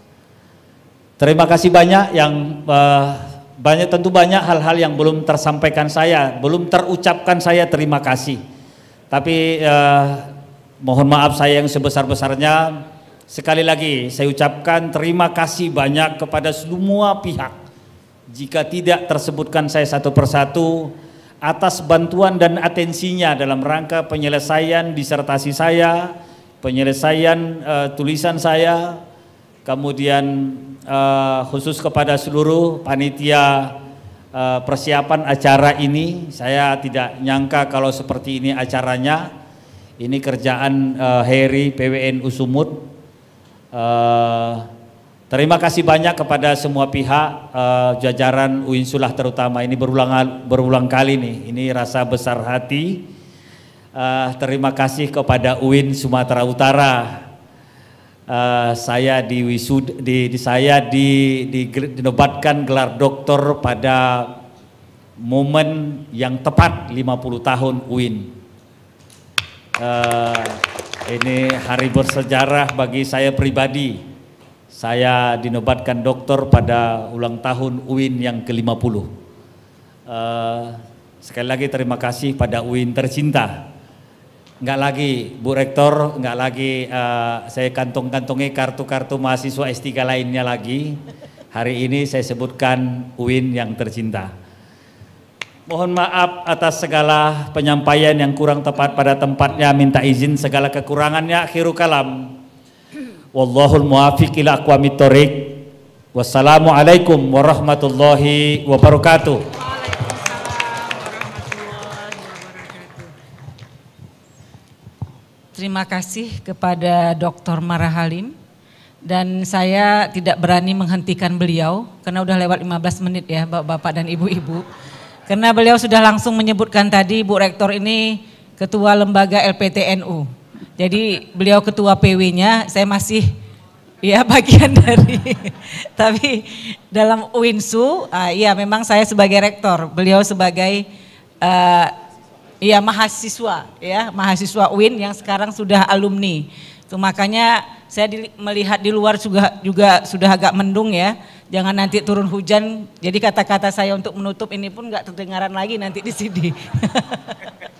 Terima kasih banyak yang uh, banyak tentu banyak hal-hal yang belum tersampaikan saya, belum terucapkan saya terima kasih. Tapi uh, mohon maaf saya yang sebesar-besarnya sekali lagi saya ucapkan terima kasih banyak kepada semua pihak. Jika tidak tersebutkan saya satu persatu, atas bantuan dan atensinya dalam rangka penyelesaian disertasi saya, penyelesaian uh, tulisan saya, kemudian uh, khusus kepada seluruh panitia uh, persiapan acara ini, saya tidak nyangka kalau seperti ini acaranya. Ini kerjaan uh, Heri PWN Usumut. Uh, Terima kasih banyak kepada semua pihak uh, jajaran Sulah terutama ini berulang berulang kali nih. Ini rasa besar hati. Uh, terima kasih kepada Uin Sumatera Utara. Uh, saya di wisud di, di saya di, di dinobatkan gelar doktor pada momen yang tepat 50 tahun Uin. Uh, ini hari bersejarah bagi saya pribadi saya dinobatkan dokter pada ulang tahun UIN yang ke-50. Uh, eh, sekali lagi terima kasih pada UIN tercinta. Enggak lagi Bu Rektor, enggak lagi uh, saya kantong-kantongi kartu-kartu mahasiswa S3 lainnya lagi. Hari ini saya sebutkan UIN yang tercinta. Mohon maaf atas segala penyampaian yang kurang tepat pada tempatnya, minta izin segala kekurangannya, khiru kalam. Wallahul muafiq ila aqwami thoriq. Wassalamualaikum warahmatullahi wabarakatuh. Terima kasih kepada Dr. Marahalim dan saya tidak berani menghentikan beliau karena sudah lewat 15 menit ya Bapak-bapak dan Ibu-ibu. Karena beliau sudah langsung menyebutkan tadi Bu Rektor ini ketua lembaga LPTNU. Jadi beliau ketua PW-nya, saya masih ya bagian dari. Tapi dalam Winsu, uh, ah, ya memang saya sebagai rektor, beliau sebagai uh, ya mahasiswa, ya mahasiswa Win yang sekarang sudah alumni. Itu makanya saya di, melihat di luar juga juga sudah agak mendung ya. Jangan nanti turun hujan. Jadi kata-kata saya untuk menutup ini pun nggak terdengaran lagi nanti di sini.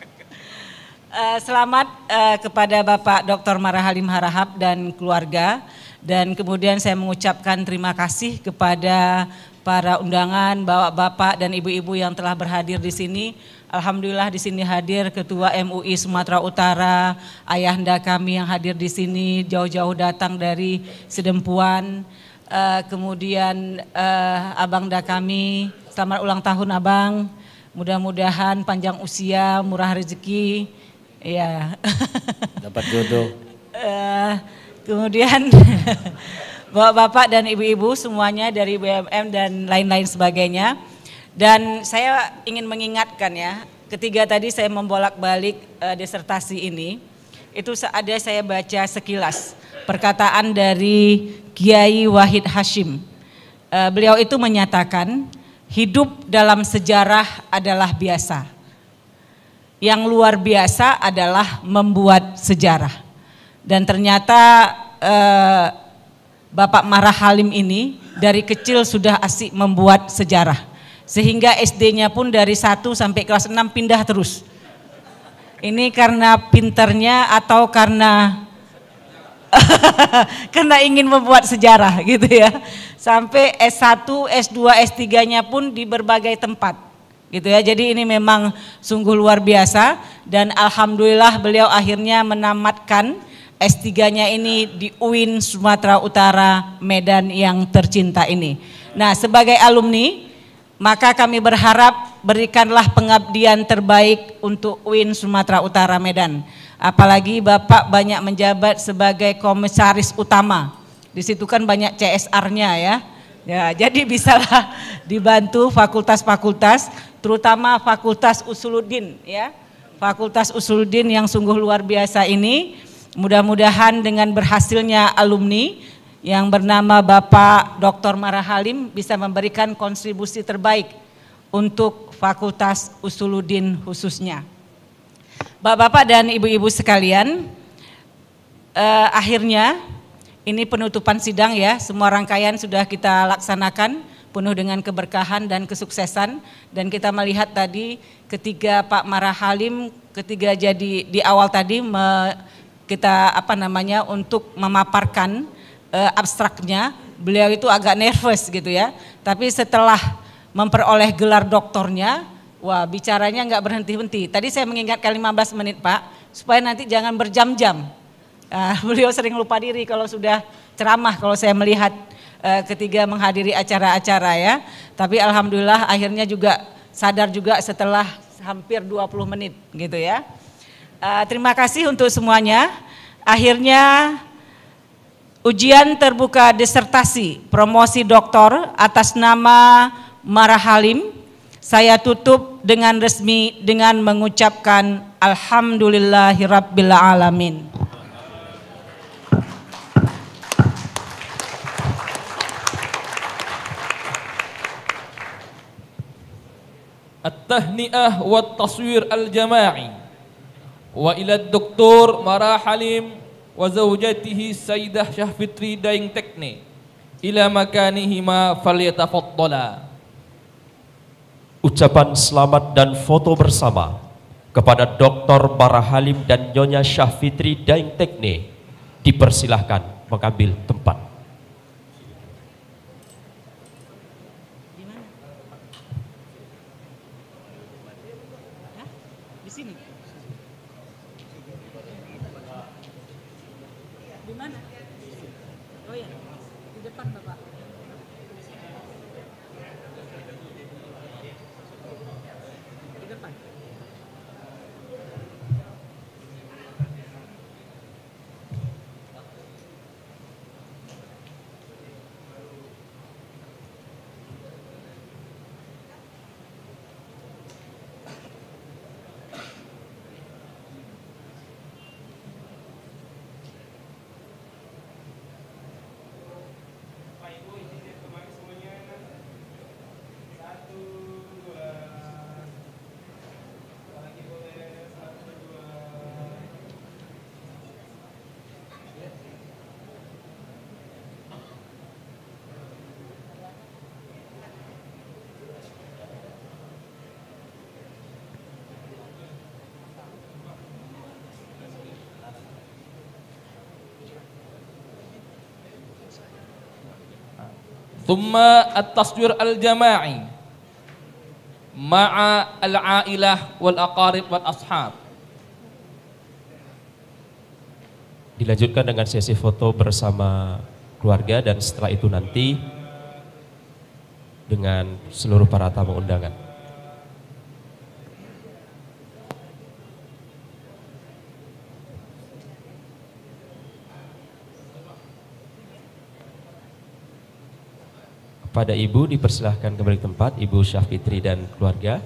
Eh, selamat uh, kepada Bapak Dr. Marahalim Harahap dan keluarga. Dan kemudian saya mengucapkan terima kasih kepada para undangan, bapak-bapak dan ibu-ibu yang telah berhadir di sini. Alhamdulillah di sini hadir Ketua MUI Sumatera Utara, ayahanda kami yang hadir di sini jauh-jauh datang dari Sedempuan, uh, kemudian uh, Da kami, selamat ulang tahun abang, mudah-mudahan panjang usia, murah rezeki, Iya. Dapat jodoh. Uh, kemudian bawa bapak dan ibu-ibu semuanya dari BMM dan lain-lain sebagainya. Dan saya ingin mengingatkan ya, ketiga tadi saya membolak-balik uh, disertasi ini, itu ada saya baca sekilas perkataan dari Kiai Wahid Hashim. Uh, beliau itu menyatakan, hidup dalam sejarah adalah biasa yang luar biasa adalah membuat sejarah. Dan ternyata eh, Bapak Marah Halim ini dari kecil sudah asik membuat sejarah. Sehingga SD-nya pun dari 1 sampai kelas 6 pindah terus. Ini karena pinternya atau karena karena ingin membuat sejarah gitu ya. Sampai S1, S2, S3-nya pun di berbagai tempat gitu ya. Jadi ini memang sungguh luar biasa dan alhamdulillah beliau akhirnya menamatkan S3-nya ini di UIN Sumatera Utara Medan yang tercinta ini. Nah, sebagai alumni maka kami berharap berikanlah pengabdian terbaik untuk UIN Sumatera Utara Medan. Apalagi Bapak banyak menjabat sebagai komisaris utama. Di situ kan banyak CSR-nya ya. Ya, jadi bisalah dibantu fakultas-fakultas terutama Fakultas Usuluddin ya. Fakultas Usuluddin yang sungguh luar biasa ini. Mudah-mudahan dengan berhasilnya alumni yang bernama Bapak Dr. marahalim bisa memberikan kontribusi terbaik untuk Fakultas Usuluddin khususnya. Bapak-bapak dan ibu-ibu sekalian, eh, akhirnya ini penutupan sidang ya, semua rangkaian sudah kita laksanakan penuh dengan keberkahan dan kesuksesan dan kita melihat tadi ketiga Pak Mara Halim ketiga jadi di awal tadi me, kita apa namanya untuk memaparkan e, abstraknya beliau itu agak nervous gitu ya tapi setelah memperoleh gelar doktornya wah bicaranya nggak berhenti-henti tadi saya mengingatkan 15 menit Pak supaya nanti jangan berjam-jam uh, beliau sering lupa diri kalau sudah ceramah kalau saya melihat uh, ketiga menghadiri acara-acara ya. Tapi alhamdulillah akhirnya juga sadar juga setelah hampir 20 menit gitu ya. Eh, terima kasih untuk semuanya. Akhirnya ujian terbuka disertasi promosi doktor atas nama Mara Halim saya tutup dengan resmi dengan mengucapkan alhamdulillahirabbil alamin. التهنئة والتصوير الجماعي وإلى الدكتور مرا حليم وزوجته السيدة شهفتري داين تكني إلى مكانهما فليتفضلا Ucapan selamat dan foto bersama kepada Dr. Bara Halim dan Nyonya Syah Fitri Tekne dipersilahkan mengambil tempat. ثم at-taswir al-jama'i والأقارب al wal wal Dilanjutkan dengan sesi foto bersama keluarga dan setelah itu nanti dengan seluruh para tamu undangan. Pada Ibu dipersilahkan kembali ke tempat, Ibu Syafitri dan keluarga.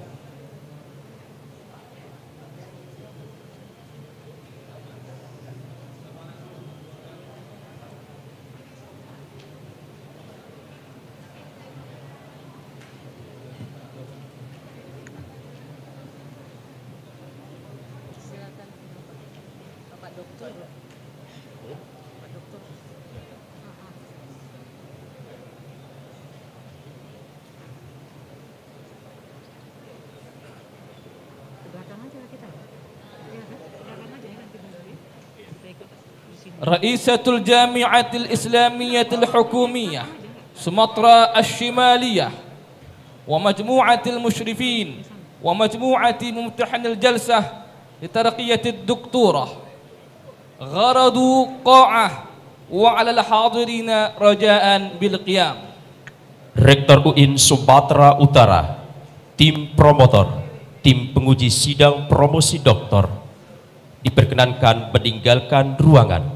Raisatul Jami'atil Islamiyatil Hukumiyah Sumatera asy shimaliyah wa Majmu'atil Musyrifin wa Majmu'ati Mumtahanil Jalsah لترقية الدكتورة غرض wa ala الحاضرين Rajaan بالقيام Rektor UIN Sumatera Utara tim promotor tim penguji sidang promosi doktor diperkenankan meninggalkan ruangan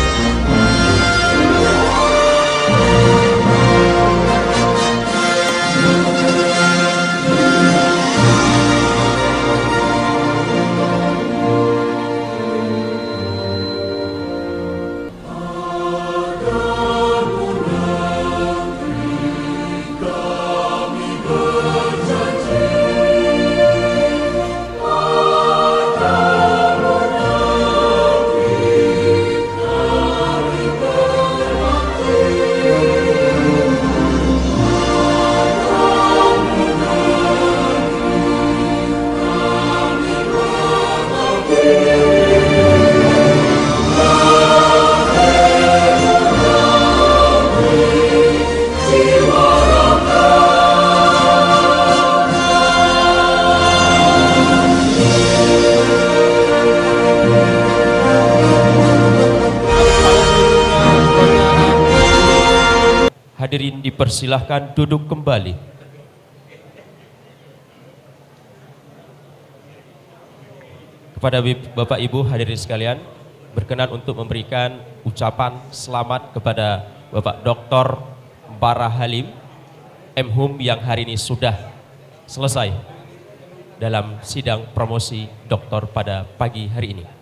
Dipersilahkan duduk kembali. Kepada Bapak Ibu hadirin sekalian, berkenan untuk memberikan ucapan selamat kepada Bapak Dr. Bara Halim, MHUM yang hari ini sudah selesai dalam sidang promosi doktor pada pagi hari ini.